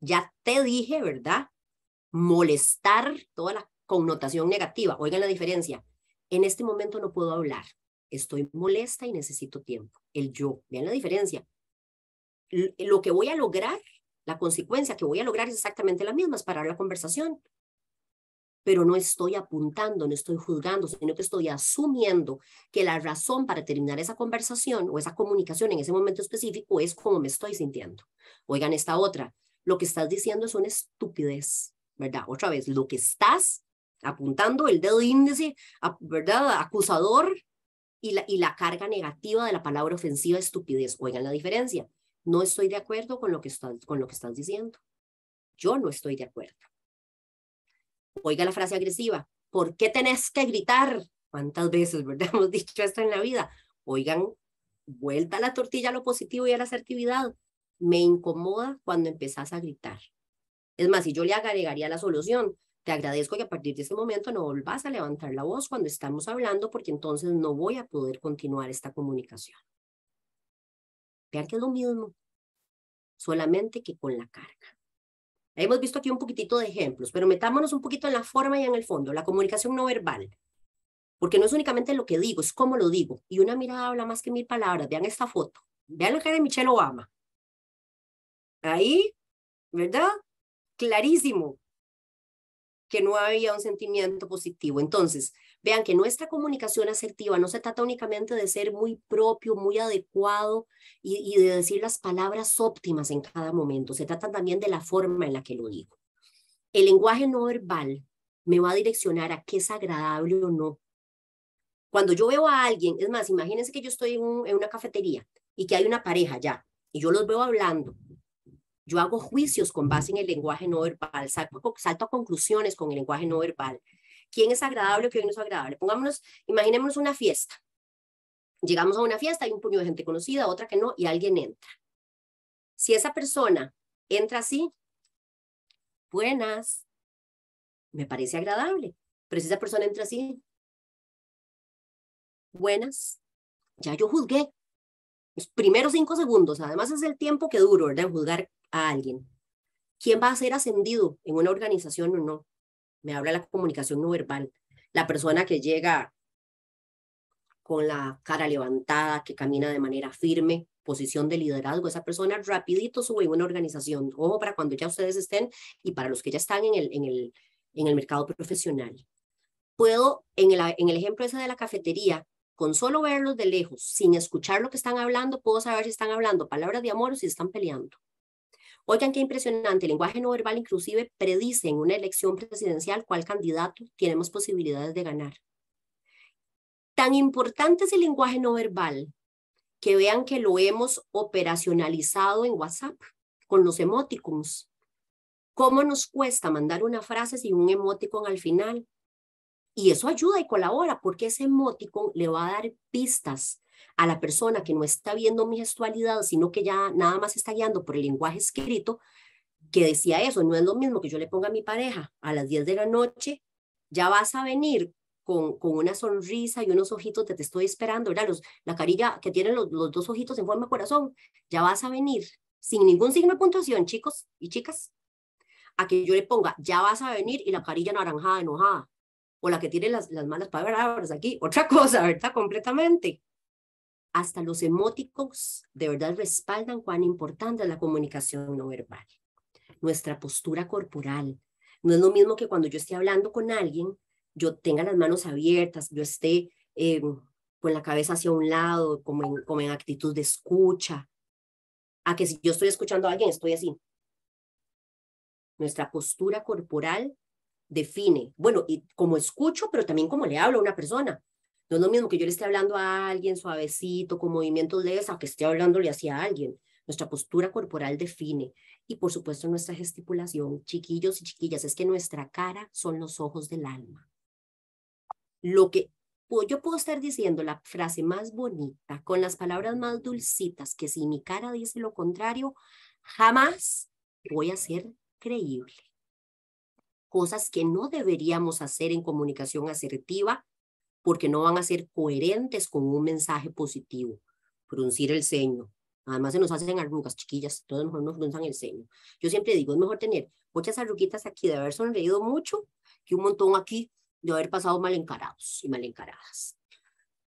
Ya te dije, ¿verdad? molestar, toda la connotación negativa. Oigan la diferencia. En este momento no puedo hablar. Estoy molesta y necesito tiempo. El yo. Vean la diferencia. Lo que voy a lograr, la consecuencia que voy a lograr es exactamente la misma, es parar la conversación. Pero no estoy apuntando, no estoy juzgando, sino que estoy asumiendo que la razón para terminar esa conversación o esa comunicación en ese momento específico es como me estoy sintiendo. Oigan esta otra. Lo que estás diciendo es una estupidez ¿verdad? Otra vez, lo que estás apuntando, el dedo índice, ¿verdad? Acusador y la, y la carga negativa de la palabra ofensiva estupidez. Oigan la diferencia. No estoy de acuerdo con lo que, estás con lo que estás diciendo. Yo no estoy de acuerdo. Oiga la frase agresiva. ¿Por qué tenés que gritar? ¿Cuántas veces, verdad? Hemos dicho esto en la vida. Oigan, vuelta la tortilla a lo positivo y a la asertividad. Me incomoda cuando empezás a gritar. Es más, si yo le agregaría la solución, te agradezco que a partir de ese momento no volvás a levantar la voz cuando estamos hablando porque entonces no voy a poder continuar esta comunicación. Vean que es lo mismo, solamente que con la carga. Hemos visto aquí un poquitito de ejemplos, pero metámonos un poquito en la forma y en el fondo, la comunicación no verbal. Porque no es únicamente lo que digo, es cómo lo digo. Y una mirada habla más que mil palabras. Vean esta foto. Vean la cara de Michelle Obama. Ahí, ¿verdad? clarísimo que no había un sentimiento positivo. Entonces, vean que nuestra comunicación asertiva no se trata únicamente de ser muy propio, muy adecuado y, de decir las palabras óptimas en cada momento, se trata también de la forma en la que lo digo. El lenguaje no verbal me va a direccionar a qué es agradable o no. Cuando yo veo a alguien, es más, imagínense que yo estoy en, en una cafetería y que hay una pareja ya, y yo los veo hablando, yo hago juicios con base en el lenguaje no verbal, salto, a conclusiones con el lenguaje no verbal. ¿Quién es agradable o quién no es agradable? Pongámonos, imaginémonos una fiesta. Llegamos a una fiesta, hay un puño de gente conocida, otra que no, y alguien entra. Si esa persona entra así, buenas, me parece agradable, pero si esa persona entra así, buenas, ya yo juzgué, los primeros cinco segundos, además es el tiempo que duro, ¿verdad?, juzgar a alguien. ¿Quién va a ser ascendido en una organización o no? Me habla la comunicación no verbal. La persona que llega con la cara levantada, que camina de manera firme, posición de liderazgo, esa persona rapidito sube en una organización. Ojo para cuando ya ustedes estén y para los que ya están en el, en el, en el mercado profesional. Puedo, en el, en el ejemplo ese de la cafetería, con solo verlos de lejos, sin escuchar lo que están hablando, puedo saber si están hablando palabras de amor o si están peleando. Oigan qué impresionante, el lenguaje no verbal inclusive predice en una elección presidencial cuál candidato tenemos posibilidades de ganar. Tan importante es el lenguaje no verbal que vean que lo hemos operacionalizado en WhatsApp con los emoticons. ¿Cómo nos cuesta mandar una frase sin un emoticon al final? Y eso ayuda y colabora porque ese emoticon le va a dar pistas a la persona que no está viendo mi gestualidad, sino que ya nada más está guiando por el lenguaje escrito, que decía eso, no es lo mismo que yo le ponga a mi pareja a las 10 de la noche, ya vas a venir con, con una sonrisa y unos ojitos que te estoy esperando, Los, la carilla que tienen los, los dos ojitos en forma de corazón, ya vas a venir sin ningún signo de puntuación, chicos y chicas, a que yo le ponga, ya vas a venir y la carilla anaranjada, enojada o la que tiene las, las malas palabras aquí, otra cosa, ¿verdad? Completamente. Hasta los emóticos de verdad respaldan cuán importante es la comunicación no verbal. Nuestra postura corporal. No es lo mismo que cuando yo esté hablando con alguien, yo tenga las manos abiertas, yo esté eh, con la cabeza hacia un lado, como como en actitud de escucha, a que si yo estoy escuchando a alguien, estoy así. Nuestra postura corporal define, bueno, y como escucho, pero también como le hablo a una persona. No es lo mismo que yo le esté hablando a alguien suavecito, con movimientos de esa que esté hablándole hacia alguien. Nuestra postura corporal define. Y por supuesto nuestra gestipulación, chiquillos y chiquillas, es que nuestra cara son los ojos del alma. Lo que yo puedo estar diciendo la frase más bonita, con las palabras más dulcitas, que si mi cara dice lo contrario, jamás voy a ser creíble cosas que no deberíamos hacer en comunicación asertiva porque no van a ser coherentes con un mensaje positivo. Fruncir el ceño. Además se nos hacen arrugas, chiquillas, todos mejor nos frunzan el ceño. Yo siempre digo, es mejor tener muchas arruguitas aquí de haber sonreído mucho que un montón aquí de haber pasado mal encarados y mal encaradas.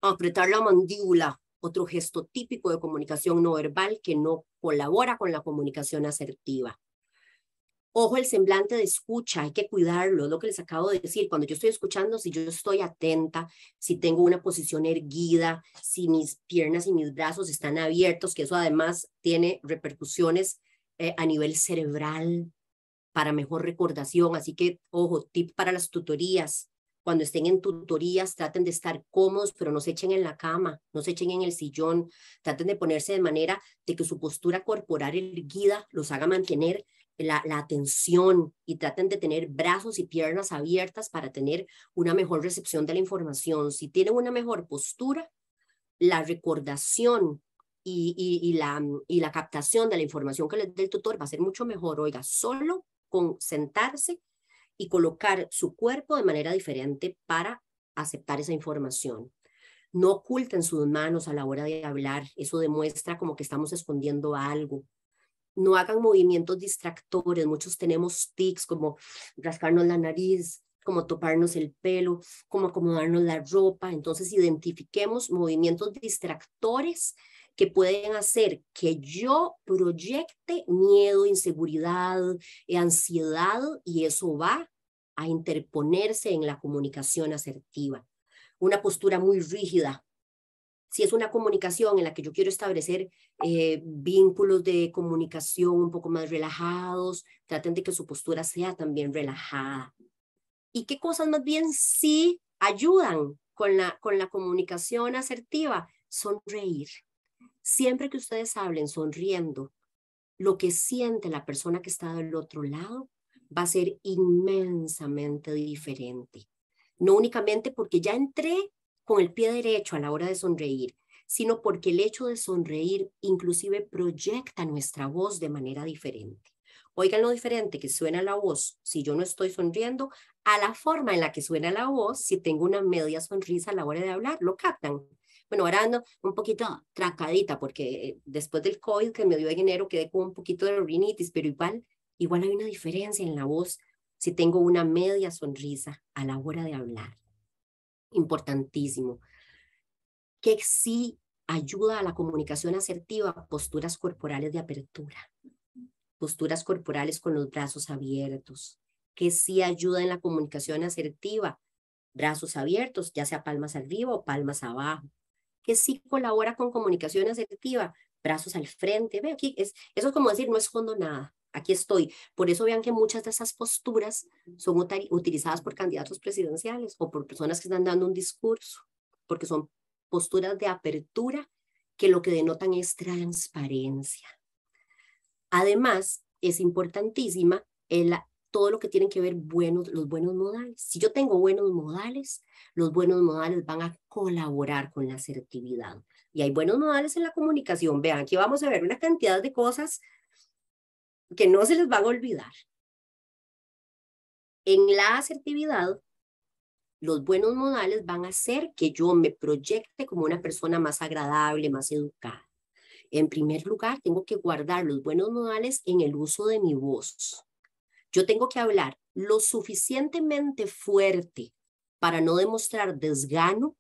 Apretar la mandíbula, otro gesto típico de comunicación no verbal que no colabora con la comunicación asertiva. Ojo, el semblante de escucha, hay que cuidarlo, es lo que les acabo de decir. Cuando yo estoy escuchando, si yo estoy atenta, si tengo una posición erguida, si mis piernas y mis brazos están abiertos, que eso además tiene repercusiones eh, a nivel cerebral para mejor recordación. Así que, ojo, tip para las tutorías. Cuando estén en tutorías, traten de estar cómodos, pero no se echen en la cama, no se echen en el sillón. Traten de ponerse de manera de que su postura corporal erguida los haga mantener la, atención y traten de tener brazos y piernas abiertas para tener una mejor recepción de la información. Si tienen una mejor postura, la recordación y, la, y la captación de la información que les dé el tutor va a ser mucho mejor. Oiga, solo con sentarse y colocar su cuerpo de manera diferente para aceptar esa información. No oculten sus manos a la hora de hablar, eso demuestra como que estamos escondiendo algo no hagan movimientos distractores. Muchos tenemos tics como rascarnos la nariz, como toparnos el pelo, como acomodarnos la ropa. Entonces, identifiquemos movimientos distractores que pueden hacer que yo proyecte miedo, inseguridad, eh, ansiedad y eso va a interponerse en la comunicación asertiva. Una postura muy rígida, si es una comunicación en la que yo quiero establecer eh, vínculos de comunicación un poco más relajados, traten de que su postura sea también relajada. ¿Y qué cosas más bien sí ayudan con la, con la comunicación asertiva? Sonreír. Siempre que ustedes hablen sonriendo, lo que siente la persona que está del otro lado va a ser inmensamente diferente. No únicamente porque ya entré con el pie derecho a la hora de sonreír, sino porque el hecho de sonreír inclusive proyecta nuestra voz de manera diferente. Oigan lo diferente que suena la voz si yo no estoy sonriendo a la forma en la que suena la voz si tengo una media sonrisa a la hora de hablar. ¿Lo captan? Bueno, ahora ando un poquito tracadita porque eh, después del COVID que me dio en enero quedé con un poquito de rinitis, pero igual, igual hay una diferencia en la voz si tengo una media sonrisa a la hora de hablar importantísimo, que sí ayuda a la comunicación asertiva, posturas corporales de apertura, posturas corporales con los brazos abiertos, que sí ayuda en la comunicación asertiva, brazos abiertos, ya sea palmas arriba o palmas abajo, que sí colabora con comunicación asertiva, brazos al frente, ve aquí, es, eso es como decir, no escondo nada, aquí estoy. Por eso vean que muchas de esas posturas son utilizadas por candidatos presidenciales o por personas que están dando un discurso, porque son posturas de apertura que lo que denotan es transparencia. Además, es importantísima todo lo que tienen que ver buenos, los buenos modales. Si yo tengo buenos modales, los buenos modales van a colaborar con la asertividad. Y hay buenos modales en la comunicación. Vean, aquí vamos a ver una cantidad de cosas que no se les van a olvidar. En la asertividad, los buenos modales van a hacer que yo me proyecte como una persona más agradable, más educada. En primer lugar, tengo que guardar los buenos modales en el uso de mi voz. Yo tengo que hablar lo suficientemente fuerte para no demostrar desgano,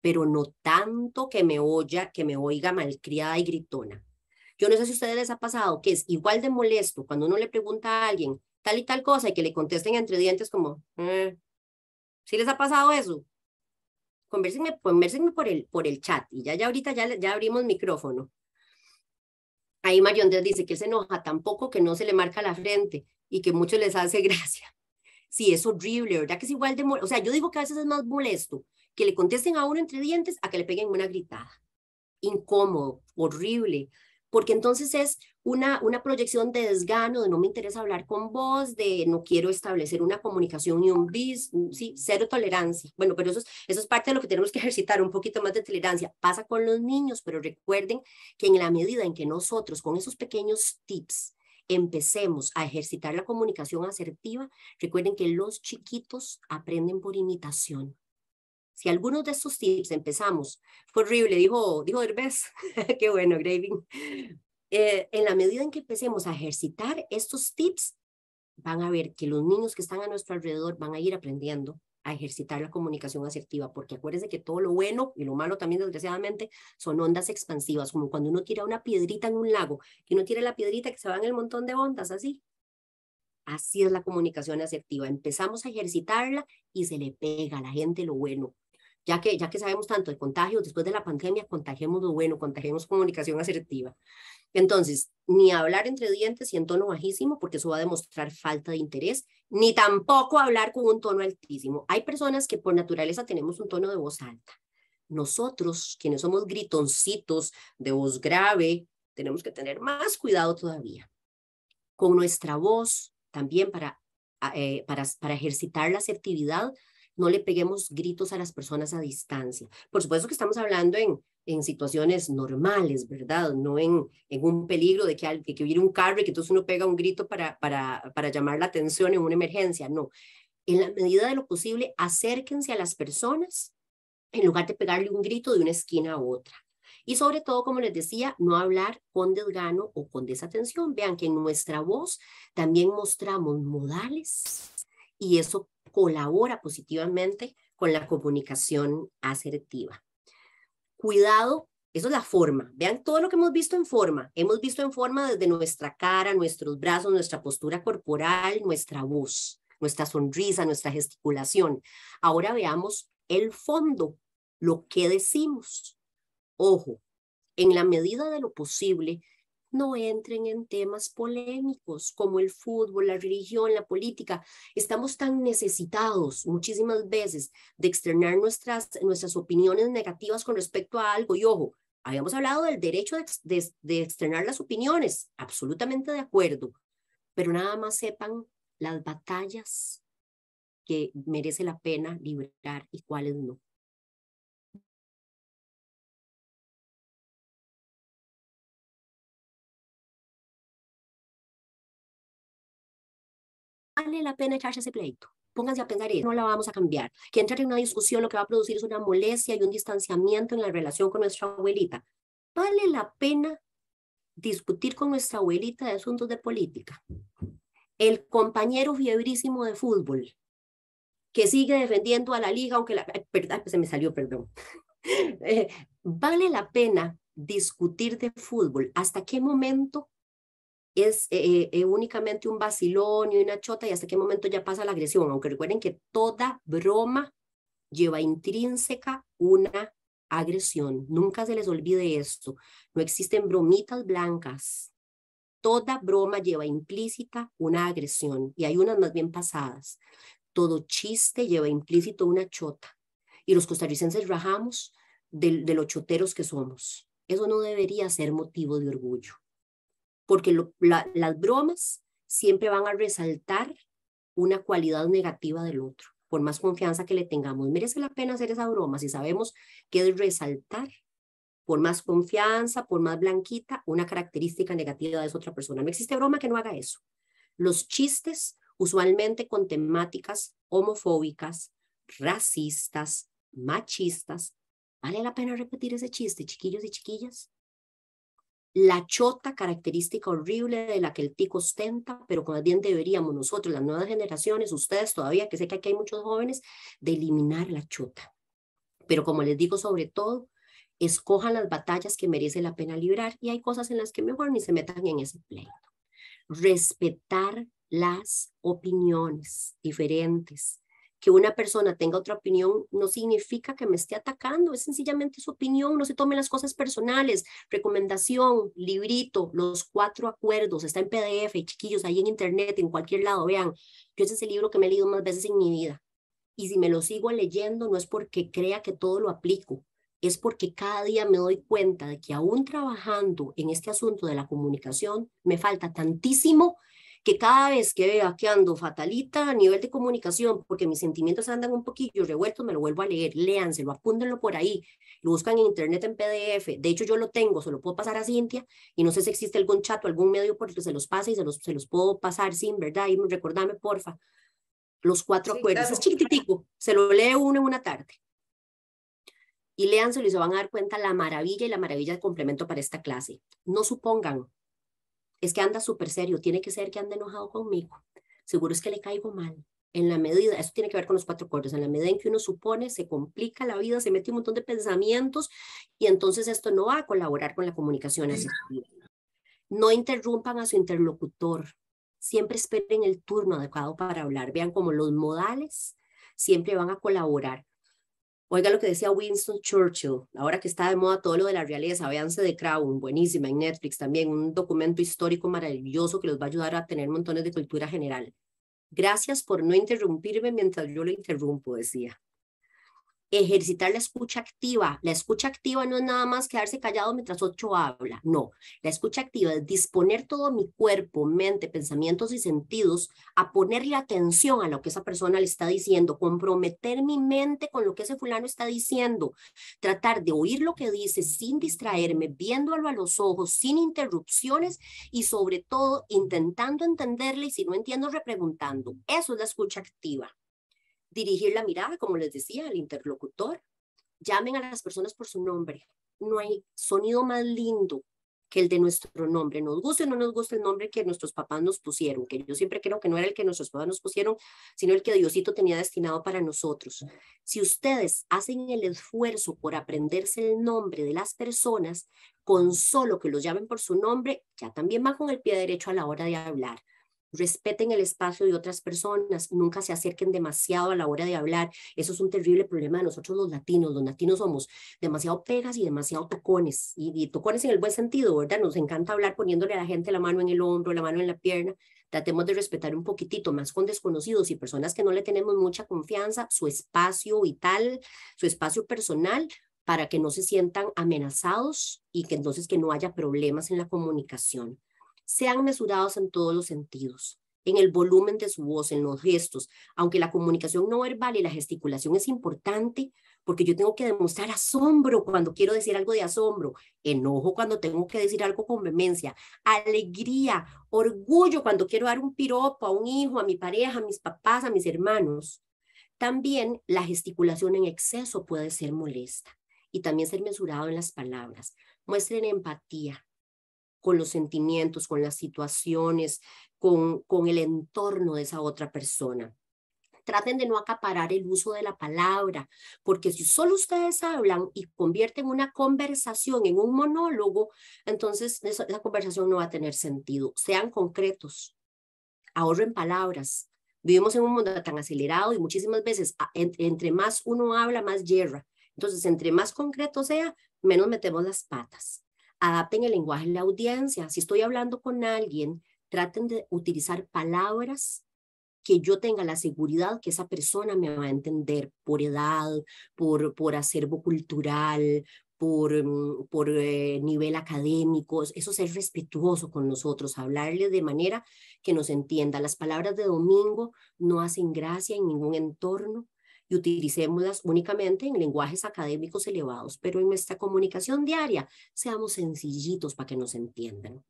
pero no tanto que me oiga, que me oiga malcriada y gritona. Yo no sé si a ustedes les ha pasado que es igual de molesto cuando uno le pregunta a alguien tal y tal cosa y que le contesten entre dientes como, si mm". ¿sí les ha pasado eso? Conversenme, conversenme por, el, por el chat y ya, ya ahorita ya, ya abrimos micrófono. Ahí Marion dice que se enoja tampoco que no se le marca la frente y que mucho les hace gracia. Sí, es horrible, ¿verdad? Que es igual de molesto. O sea, yo digo que a veces es más molesto que le contesten a uno entre dientes a que le peguen una gritada. Incómodo, horrible porque entonces es una, una proyección de desgano, de no me interesa hablar con vos, de no quiero establecer una comunicación ni un bis, mm, sí, cero tolerancia. Bueno, pero eso eso es parte de lo que tenemos que ejercitar, un poquito más de tolerancia. Pasa con los niños, pero recuerden que en la medida en que nosotros con esos pequeños tips empecemos a ejercitar la comunicación asertiva, recuerden que los chiquitos aprenden por imitación si algunos de estos tips empezamos, fue horrible, dijo, dijo qué bueno, Graving, eh, en la medida en que empecemos a ejercitar estos tips, van a ver que los niños que están a nuestro alrededor van a ir aprendiendo a ejercitar la comunicación asertiva, porque acuérdense que todo lo bueno y lo malo también, desgraciadamente, son ondas expansivas, como cuando uno tira una piedrita en un lago, que uno tira la piedrita que se va en el montón de ondas, así. Así es la comunicación asertiva. Empezamos a ejercitarla y se le pega a la gente lo bueno, ya que, ya que sabemos tanto de contagios después de la pandemia, contagiemos lo bueno, contagiemos comunicación asertiva. Entonces, ni hablar entre dientes y en tono bajísimo, porque eso va a demostrar falta de interés, ni tampoco hablar con un tono altísimo. Hay personas que por naturaleza tenemos un tono de voz alta. Nosotros, quienes somos gritoncitos de voz grave, tenemos que tener más cuidado todavía con nuestra voz, también para, eh, para, para ejercitar la asertividad no le peguemos gritos a las personas a distancia. Por supuesto que estamos hablando en, en situaciones normales, ¿verdad? No en, en un peligro de que, de que viene un carro y que entonces uno pega un grito para, para, para llamar la atención en una emergencia, no. En la medida de lo posible, acérquense a las personas en lugar de pegarle un grito de una esquina a otra. Y sobre todo, como les decía, no hablar con desgano o con desatención. Vean que en nuestra voz también mostramos modales y eso colabora positivamente con la comunicación asertiva. Cuidado, eso es la forma. Vean todo lo que hemos visto en forma. Hemos visto en forma desde nuestra cara, nuestros brazos, nuestra postura corporal, nuestra voz, nuestra sonrisa, nuestra gesticulación. Ahora veamos el fondo, lo que decimos. Ojo, en la medida de lo posible, no entren en temas polémicos como el fútbol, la religión, la política. Estamos tan necesitados muchísimas veces de externar nuestras, nuestras opiniones negativas con respecto a algo. Y ojo, habíamos hablado del derecho de, de, externar las opiniones, absolutamente de acuerdo, pero nada más sepan las batallas que merece la pena liberar y cuáles no. vale la pena echarse ese pleito. Pónganse a pensar eso, no la vamos a cambiar. Que entrar en una discusión lo que va a producir es una molestia y un distanciamiento en la relación con nuestra abuelita. ¿Vale la pena discutir con nuestra abuelita de asuntos de política? El compañero fiebrísimo de fútbol que sigue defendiendo a la liga, aunque eh, se me salió, perdón. Eh, ¿Vale la pena discutir de fútbol? ¿Hasta qué momento es eh, eh, únicamente un vacilón y una chota y hasta qué momento ya pasa la agresión, aunque recuerden que toda broma lleva intrínseca una agresión. Nunca se les olvide esto. No existen bromitas blancas. Toda broma lleva implícita una agresión y hay unas más bien pasadas. Todo chiste lleva implícito una chota. Y los costarricenses rajamos de, de los choteros que somos. Eso no debería ser motivo de orgullo porque las bromas siempre van a resaltar una cualidad negativa del otro, por más confianza que le tengamos. Merece la pena hacer esa broma si sabemos que es resaltar, por más confianza, por más blanquita, una característica negativa de esa otra persona. No existe broma que no haga eso. Los chistes, usualmente con temáticas homofóbicas, racistas, machistas, vale la pena repetir ese chiste, chiquillos y chiquillas la chota característica horrible de la que el tico ostenta, pero con bien deberíamos nosotros, las nuevas generaciones, ustedes todavía, que sé que aquí hay muchos jóvenes, de eliminar la chota. Pero como les digo, sobre todo, escojan las batallas que merece la pena librar y hay cosas en las que mejor ni se metan en ese pleito. Respetar las opiniones diferentes, que una persona tenga otra opinión no significa que me esté atacando, es sencillamente su opinión, no se tomen las cosas personales. Recomendación, librito, los cuatro acuerdos, está en PDF, chiquillos, ahí en internet, en cualquier lado, vean, yo ese es el libro que me he leído más veces en mi vida. Y si me lo sigo leyendo, no es porque crea que todo lo aplico, es porque cada día me doy cuenta de que aún trabajando en este asunto de la comunicación, me falta tantísimo que cada vez que vea que ando fatalita a nivel de comunicación, porque mis sentimientos andan un poquillo revueltos, me lo vuelvo a leer, léanselo, apúntenlo por ahí, lo buscan en internet en PDF, de hecho yo lo tengo, se lo puedo pasar a Cintia, y no sé si existe algún chat o algún medio por el que se los pase y se los, se los puedo pasar, sin ¿verdad? Y recordame, porfa, los cuatro acuerdos, es chiquitico se lo lee uno en una tarde y léanselo y se van a dar cuenta la maravilla y la maravilla de complemento para esta clase. No supongan, es que anda súper serio, tiene que ser que ande enojado conmigo, seguro es que le caigo mal. En la medida, eso tiene que ver con los cuatro en la medida en que uno supone, se complica la vida, se mete un montón de pensamientos y entonces esto no va a colaborar con la comunicación No interrumpan a su interlocutor, siempre esperen el turno adecuado para hablar, vean como los modales siempre van a colaborar Oiga lo que decía Winston Churchill, ahora que está de moda todo lo de la realeza, véanse de Crown, buenísima, en Netflix también, un documento histórico maravilloso que los va a ayudar a tener montones de cultura general. Gracias por no interrumpirme mientras yo lo interrumpo, decía ejercitar la escucha activa. La escucha activa no es nada más quedarse callado mientras ocho habla, no. La escucha activa es disponer todo mi cuerpo, mente, pensamientos y sentidos a ponerle atención a lo que esa persona le está diciendo, comprometer mi mente con lo que ese fulano está diciendo, tratar de oír lo que dice sin distraerme, viéndolo a los ojos, sin interrupciones y sobre todo intentando entenderle y si no entiendo repreguntando. Eso es la escucha activa dirigir la mirada, como les decía, al interlocutor. Llamen a las personas por su nombre. No hay sonido más lindo que el de nuestro nombre. Nos gusta o no nos gusta el nombre que nuestros papás nos pusieron, que yo siempre creo que no era el que nuestros papás nos pusieron, sino el que Diosito tenía destinado para nosotros. Si ustedes hacen el esfuerzo por aprenderse el nombre de las personas, con solo que los llamen por su nombre, ya también van con el pie derecho a la hora de hablar respeten el espacio de otras personas, nunca se acerquen demasiado a la hora de hablar. Eso es un terrible problema de nosotros los latinos. Los latinos somos demasiado pegas y demasiado tocones, y, y tocones en el buen sentido, ¿verdad? Nos encanta hablar poniéndole a la gente la mano en el hombro, la mano en la pierna. Tratemos de respetar un poquitito más con desconocidos y personas que no le tenemos mucha confianza su espacio vital, su espacio personal, para que no se sientan amenazados y que entonces que no haya problemas en la comunicación sean mesurados en todos los sentidos, en el volumen de su voz, en los gestos, aunque la comunicación no verbal y la gesticulación es importante, porque yo tengo que demostrar asombro cuando quiero decir algo de asombro, enojo cuando tengo que decir algo con vehemencia, alegría, orgullo cuando quiero dar un piropo a un hijo, a mi pareja, a mis papás, a mis hermanos. También la gesticulación en exceso puede ser molesta y también ser mesurado en las palabras. Muestren empatía, con los sentimientos, con las situaciones, con, el entorno de esa otra persona traten de no acaparar el uso de la palabra, porque si solo ustedes hablan y convierten una conversación en un monólogo, entonces esa, conversación no va a tener sentido. Sean concretos, ahorren palabras. Vivimos en un mundo tan acelerado y muchísimas veces ah, entre más uno habla, más yerra. Entonces, entre más concreto sea, menos metemos las patas. Adapten el lenguaje a la audiencia. Si estoy hablando con alguien, traten de utilizar palabras que yo tenga la seguridad que esa persona me va a entender por edad, por, por acervo cultural, por, mm, por eh, nivel académico, eso ser respetuoso con nosotros, hablarle de manera que nos entienda. Las palabras de domingo no hacen gracia en ningún entorno, y utilicémoslas únicamente en lenguajes académicos elevados, pero en nuestra comunicación diaria seamos sencillitos para que nos entiendan.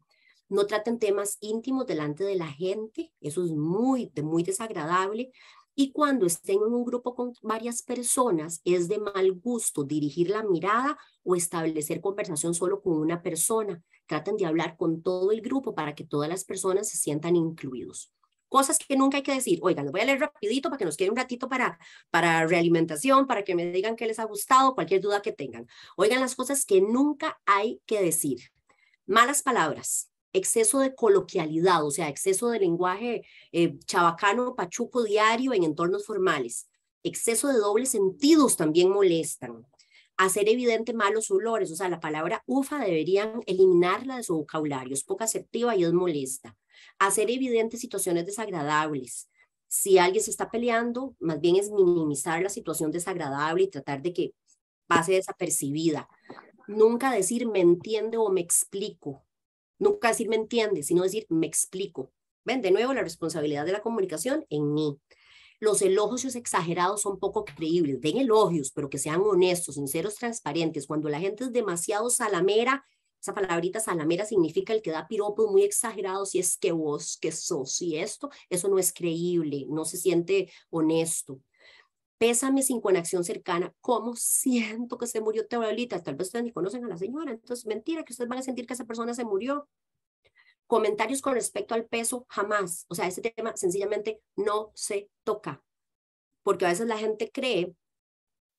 No traten temas íntimos delante de la gente, eso es muy, muy desagradable. Y cuando estén en un grupo con varias personas, es de mal gusto dirigir la mirada o establecer conversación solo con una persona. Traten de hablar con todo el grupo para que todas las personas se sientan incluidos cosas que nunca hay que decir. Oigan, lo voy a leer rapidito para que nos quede un ratito para, para realimentación, para que me digan qué les ha gustado, cualquier duda que tengan. Oigan las cosas que nunca hay que decir. Malas palabras, exceso de coloquialidad, o sea, exceso de lenguaje eh, chabacano, pachuco diario en entornos formales. Exceso de dobles sentidos también molestan hacer evidente malos olores, o sea, la palabra ufa deberían eliminarla de su vocabulario, es poco aceptiva y es molesta. Hacer evidentes situaciones desagradables. Si alguien se está peleando, más bien es minimizar la situación desagradable y tratar de que pase desapercibida. Nunca decir me entiende o me explico. Nunca decir me entiende, sino decir me explico. Ven, de nuevo, la responsabilidad de la comunicación en mí. Los elogios exagerados son poco creíbles. Den elogios, pero que sean honestos, sinceros, transparentes. Cuando la gente es demasiado salamera, esa palabrita salamera significa el que da piropos muy exagerados, si es que vos, que sos, y esto, eso no es creíble, no se siente honesto. Pésame sin conexión cercana, ¿cómo siento que se murió tu Tal vez ustedes ni conocen a la señora, entonces mentira que ustedes van a sentir que esa persona se murió. Comentarios con respecto al peso, jamás. O sea, ese tema sencillamente no se toca, porque a veces la gente cree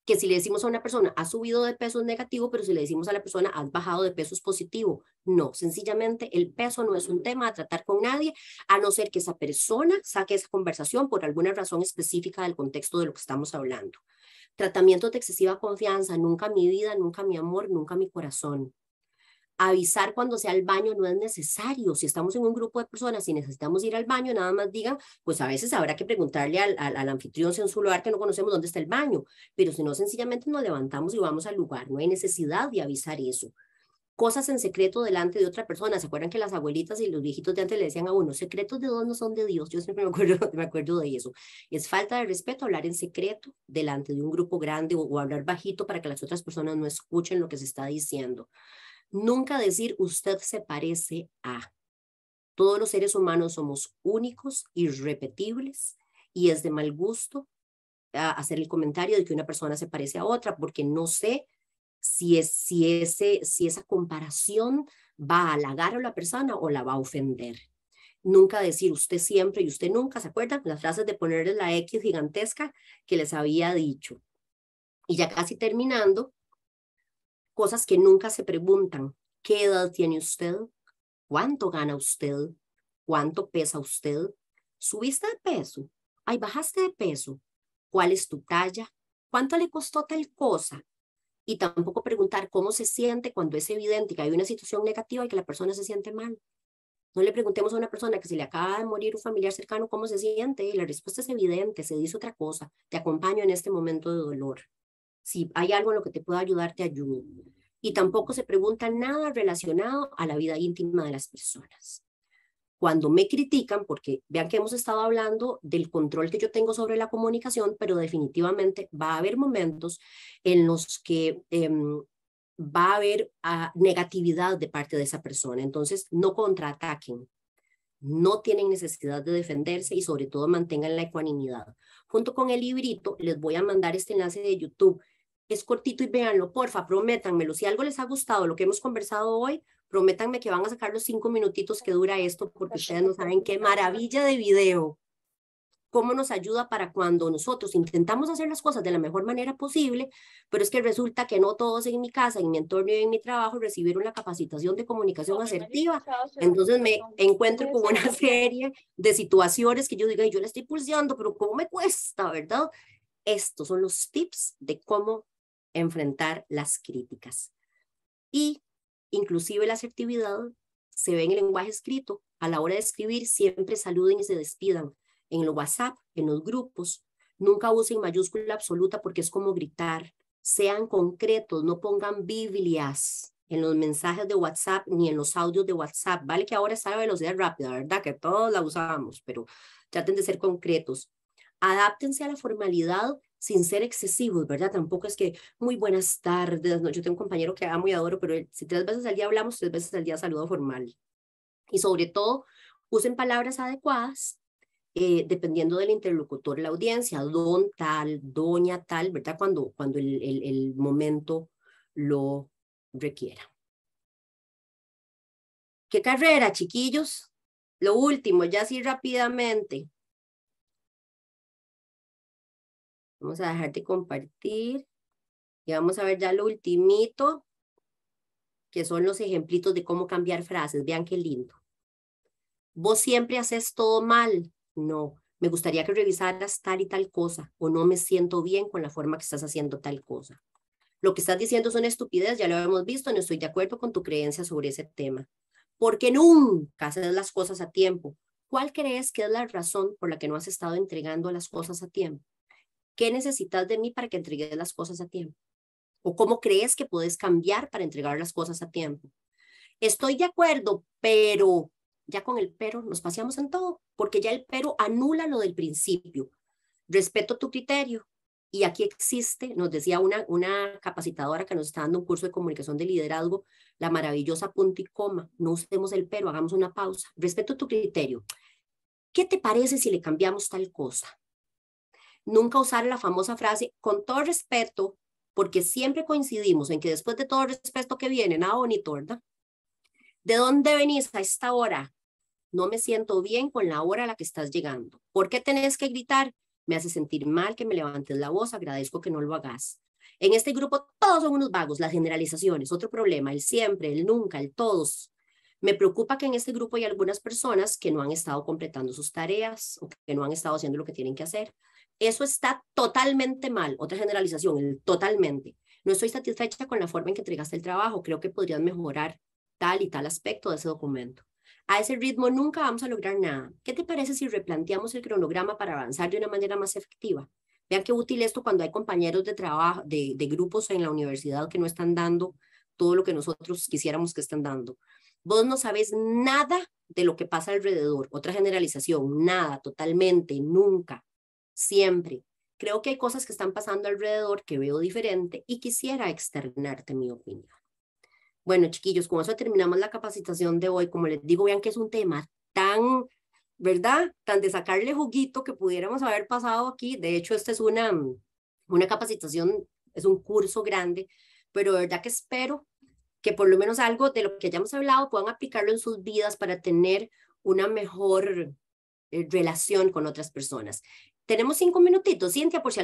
que si le decimos a una persona, has subido de peso es negativo, pero si le decimos a la persona, has bajado de peso es positivo. No, sencillamente el peso no es un tema a tratar con nadie, a no ser que esa persona saque esa conversación por alguna razón específica del contexto de lo que estamos hablando. tratamiento de excesiva confianza, nunca mi vida, nunca mi amor, nunca mi corazón. Avisar cuando sea el baño no es necesario. Si estamos en un grupo de personas y necesitamos ir al baño, nada más digan, pues a veces habrá que preguntarle al, al, anfitrión si en su lugar que no conocemos dónde está el baño, pero si no, sencillamente nos levantamos y vamos al lugar. No hay necesidad de avisar eso cosas en secreto delante de otra persona. ¿Se acuerdan que las abuelitas y los viejitos de antes le decían a uno, secretos de dos no son de Dios? Yo siempre me acuerdo, me acuerdo de eso. Es falta de respeto hablar en secreto delante de un grupo grande o hablar bajito para que las otras personas no escuchen lo que se está diciendo. Nunca decir usted se parece a. Todos los seres humanos somos únicos, irrepetibles, y es de mal gusto ah, hacer el comentario de que una persona se parece a otra, porque no sé si, es, si, ese, si esa comparación va a halagar a la persona o la va a ofender. Nunca decir usted siempre y usted nunca, ¿se acuerdan? Las frases de ponerle la X gigantesca que les había dicho. Y ya casi terminando, cosas que nunca se preguntan. ¿Qué edad tiene usted? ¿Cuánto gana usted? ¿Cuánto pesa usted? ¿Subiste de peso? ¿Ay, bajaste de peso? ¿Cuál es tu talla? ¿Cuánto le costó tal cosa? Y tampoco preguntar cómo se siente cuando es evidente que hay una situación negativa y que la persona se siente mal. No le preguntemos a una persona que se le acaba de morir un familiar cercano cómo se siente y la respuesta es evidente, se dice otra cosa, te acompaño en este momento de dolor si hay algo en lo que te pueda ayudar, te ayudo. Y tampoco se pregunta nada relacionado a la vida íntima de las personas. Cuando me critican, porque vean que hemos estado hablando del control que yo tengo sobre la comunicación, pero definitivamente va a haber momentos en los que em, va a haber ah, negatividad de parte de esa persona. Entonces, no contraataquen, no tienen necesidad de defenderse y sobre todo mantengan la ecuanimidad. Junto con el librito les voy a mandar este enlace de YouTube es cortito y véanlo, porfa, prométanmelo. Si algo les ha gustado lo que hemos conversado hoy, prométanme que van a sacar los cinco minutitos que dura esto, porque ustedes no saben qué maravilla de video. Cómo nos ayuda para cuando nosotros intentamos hacer las cosas de la mejor manera posible, pero es que resulta que no todos en mi casa, en mi entorno y en mi trabajo recibieron la capacitación de comunicación asertiva. Entonces me encuentro con una serie de situaciones que yo digo, yo la estoy pulseando, pero ¿cómo me cuesta, verdad? Estos son los tips de cómo enfrentar las críticas. Y inclusive la asertividad se ve en el lenguaje escrito. A la hora de escribir siempre saluden y se despidan en los WhatsApp, en los grupos. Nunca usen mayúscula absoluta porque es como gritar. Sean concretos, no pongan Biblias en los mensajes de WhatsApp ni en los audios de WhatsApp. Vale que ahora está de velocidad rápida, ¿verdad? Que todos la usamos pero traten de ser concretos. Adáptense a la formalidad sin ser excesivos, ¿verdad? Tampoco es que muy buenas tardes, no, yo tengo un compañero que amo y adoro, pero si tres veces al día hablamos, tres veces al día saludo formal. Y sobre todo, usen palabras adecuadas eh, dependiendo del interlocutor, la audiencia, don tal, doña tal, ¿verdad? Cuando, cuando el, el momento lo requiera. ¿Qué carrera, chiquillos? Lo último, ya así rápidamente. Vamos a dejar de compartir. Y vamos a ver ya lo ultimito, que son los ejemplitos de cómo cambiar frases. Vean qué lindo. Vos siempre haces todo mal. No, me gustaría que revisaras tal y tal cosa. O no me siento bien con la forma que estás haciendo tal cosa. Lo que estás diciendo es una estupidez, ya lo hemos visto, no estoy de acuerdo con tu creencia sobre ese tema. Porque nunca haces las cosas a tiempo. ¿Cuál crees que es la razón por la que no has estado entregando las cosas a tiempo? ¿Qué necesitas de mí para que entregues las cosas a tiempo? ¿O cómo crees que puedes cambiar para entregar las cosas a tiempo? Estoy de acuerdo, pero ya con el pero nos paseamos en todo, porque ya el pero anula lo del principio. Respeto tu criterio. Y aquí existe, nos decía una, una capacitadora que nos está dando un curso de comunicación de liderazgo, la maravillosa punto y coma. No usemos el pero, hagamos una pausa. Respeto tu criterio. ¿Qué te parece si le cambiamos tal cosa? nunca usar la famosa frase, con todo respeto, porque siempre coincidimos en que después de todo respeto que viene, nada bonito, ¿verdad? ¿De dónde venís a esta hora? No me siento bien con la hora a la que estás llegando. ¿Por qué tenés que gritar? Me hace sentir mal que me levantes la voz, agradezco que no lo hagas. En este grupo todos son unos vagos, las generalizaciones, otro problema, el siempre, el nunca, el todos. Me preocupa que en este grupo hay algunas personas que no han estado completando sus tareas o que no han estado haciendo lo que tienen que hacer. Eso está totalmente mal. Otra generalización, el totalmente. No estoy satisfecha con la forma en que entregaste el trabajo. Creo que podrías mejorar tal y tal aspecto de ese documento. A ese ritmo nunca vamos a lograr nada. ¿Qué te parece si replanteamos el cronograma para avanzar de una manera más efectiva? Vean qué útil esto cuando hay compañeros de trabajo, de, grupos en la universidad que no están dando todo lo que nosotros quisiéramos que estén dando. Vos no sabes nada de lo que pasa alrededor. Otra generalización, nada, totalmente, nunca siempre. Creo que hay cosas que están pasando alrededor que veo diferente y quisiera externarte mi opinión. Bueno, chiquillos, con eso terminamos la capacitación de hoy. Como les digo, vean que es un tema tan, ¿verdad? Tan de sacarle juguito que pudiéramos haber pasado aquí. De hecho, esta es una, una capacitación, es un curso grande, pero de verdad que espero que por lo menos algo de lo que hayamos hablado puedan aplicarlo en sus vidas para tener una mejor eh, relación con otras personas. Tenemos cinco minutitos. Cintia, por si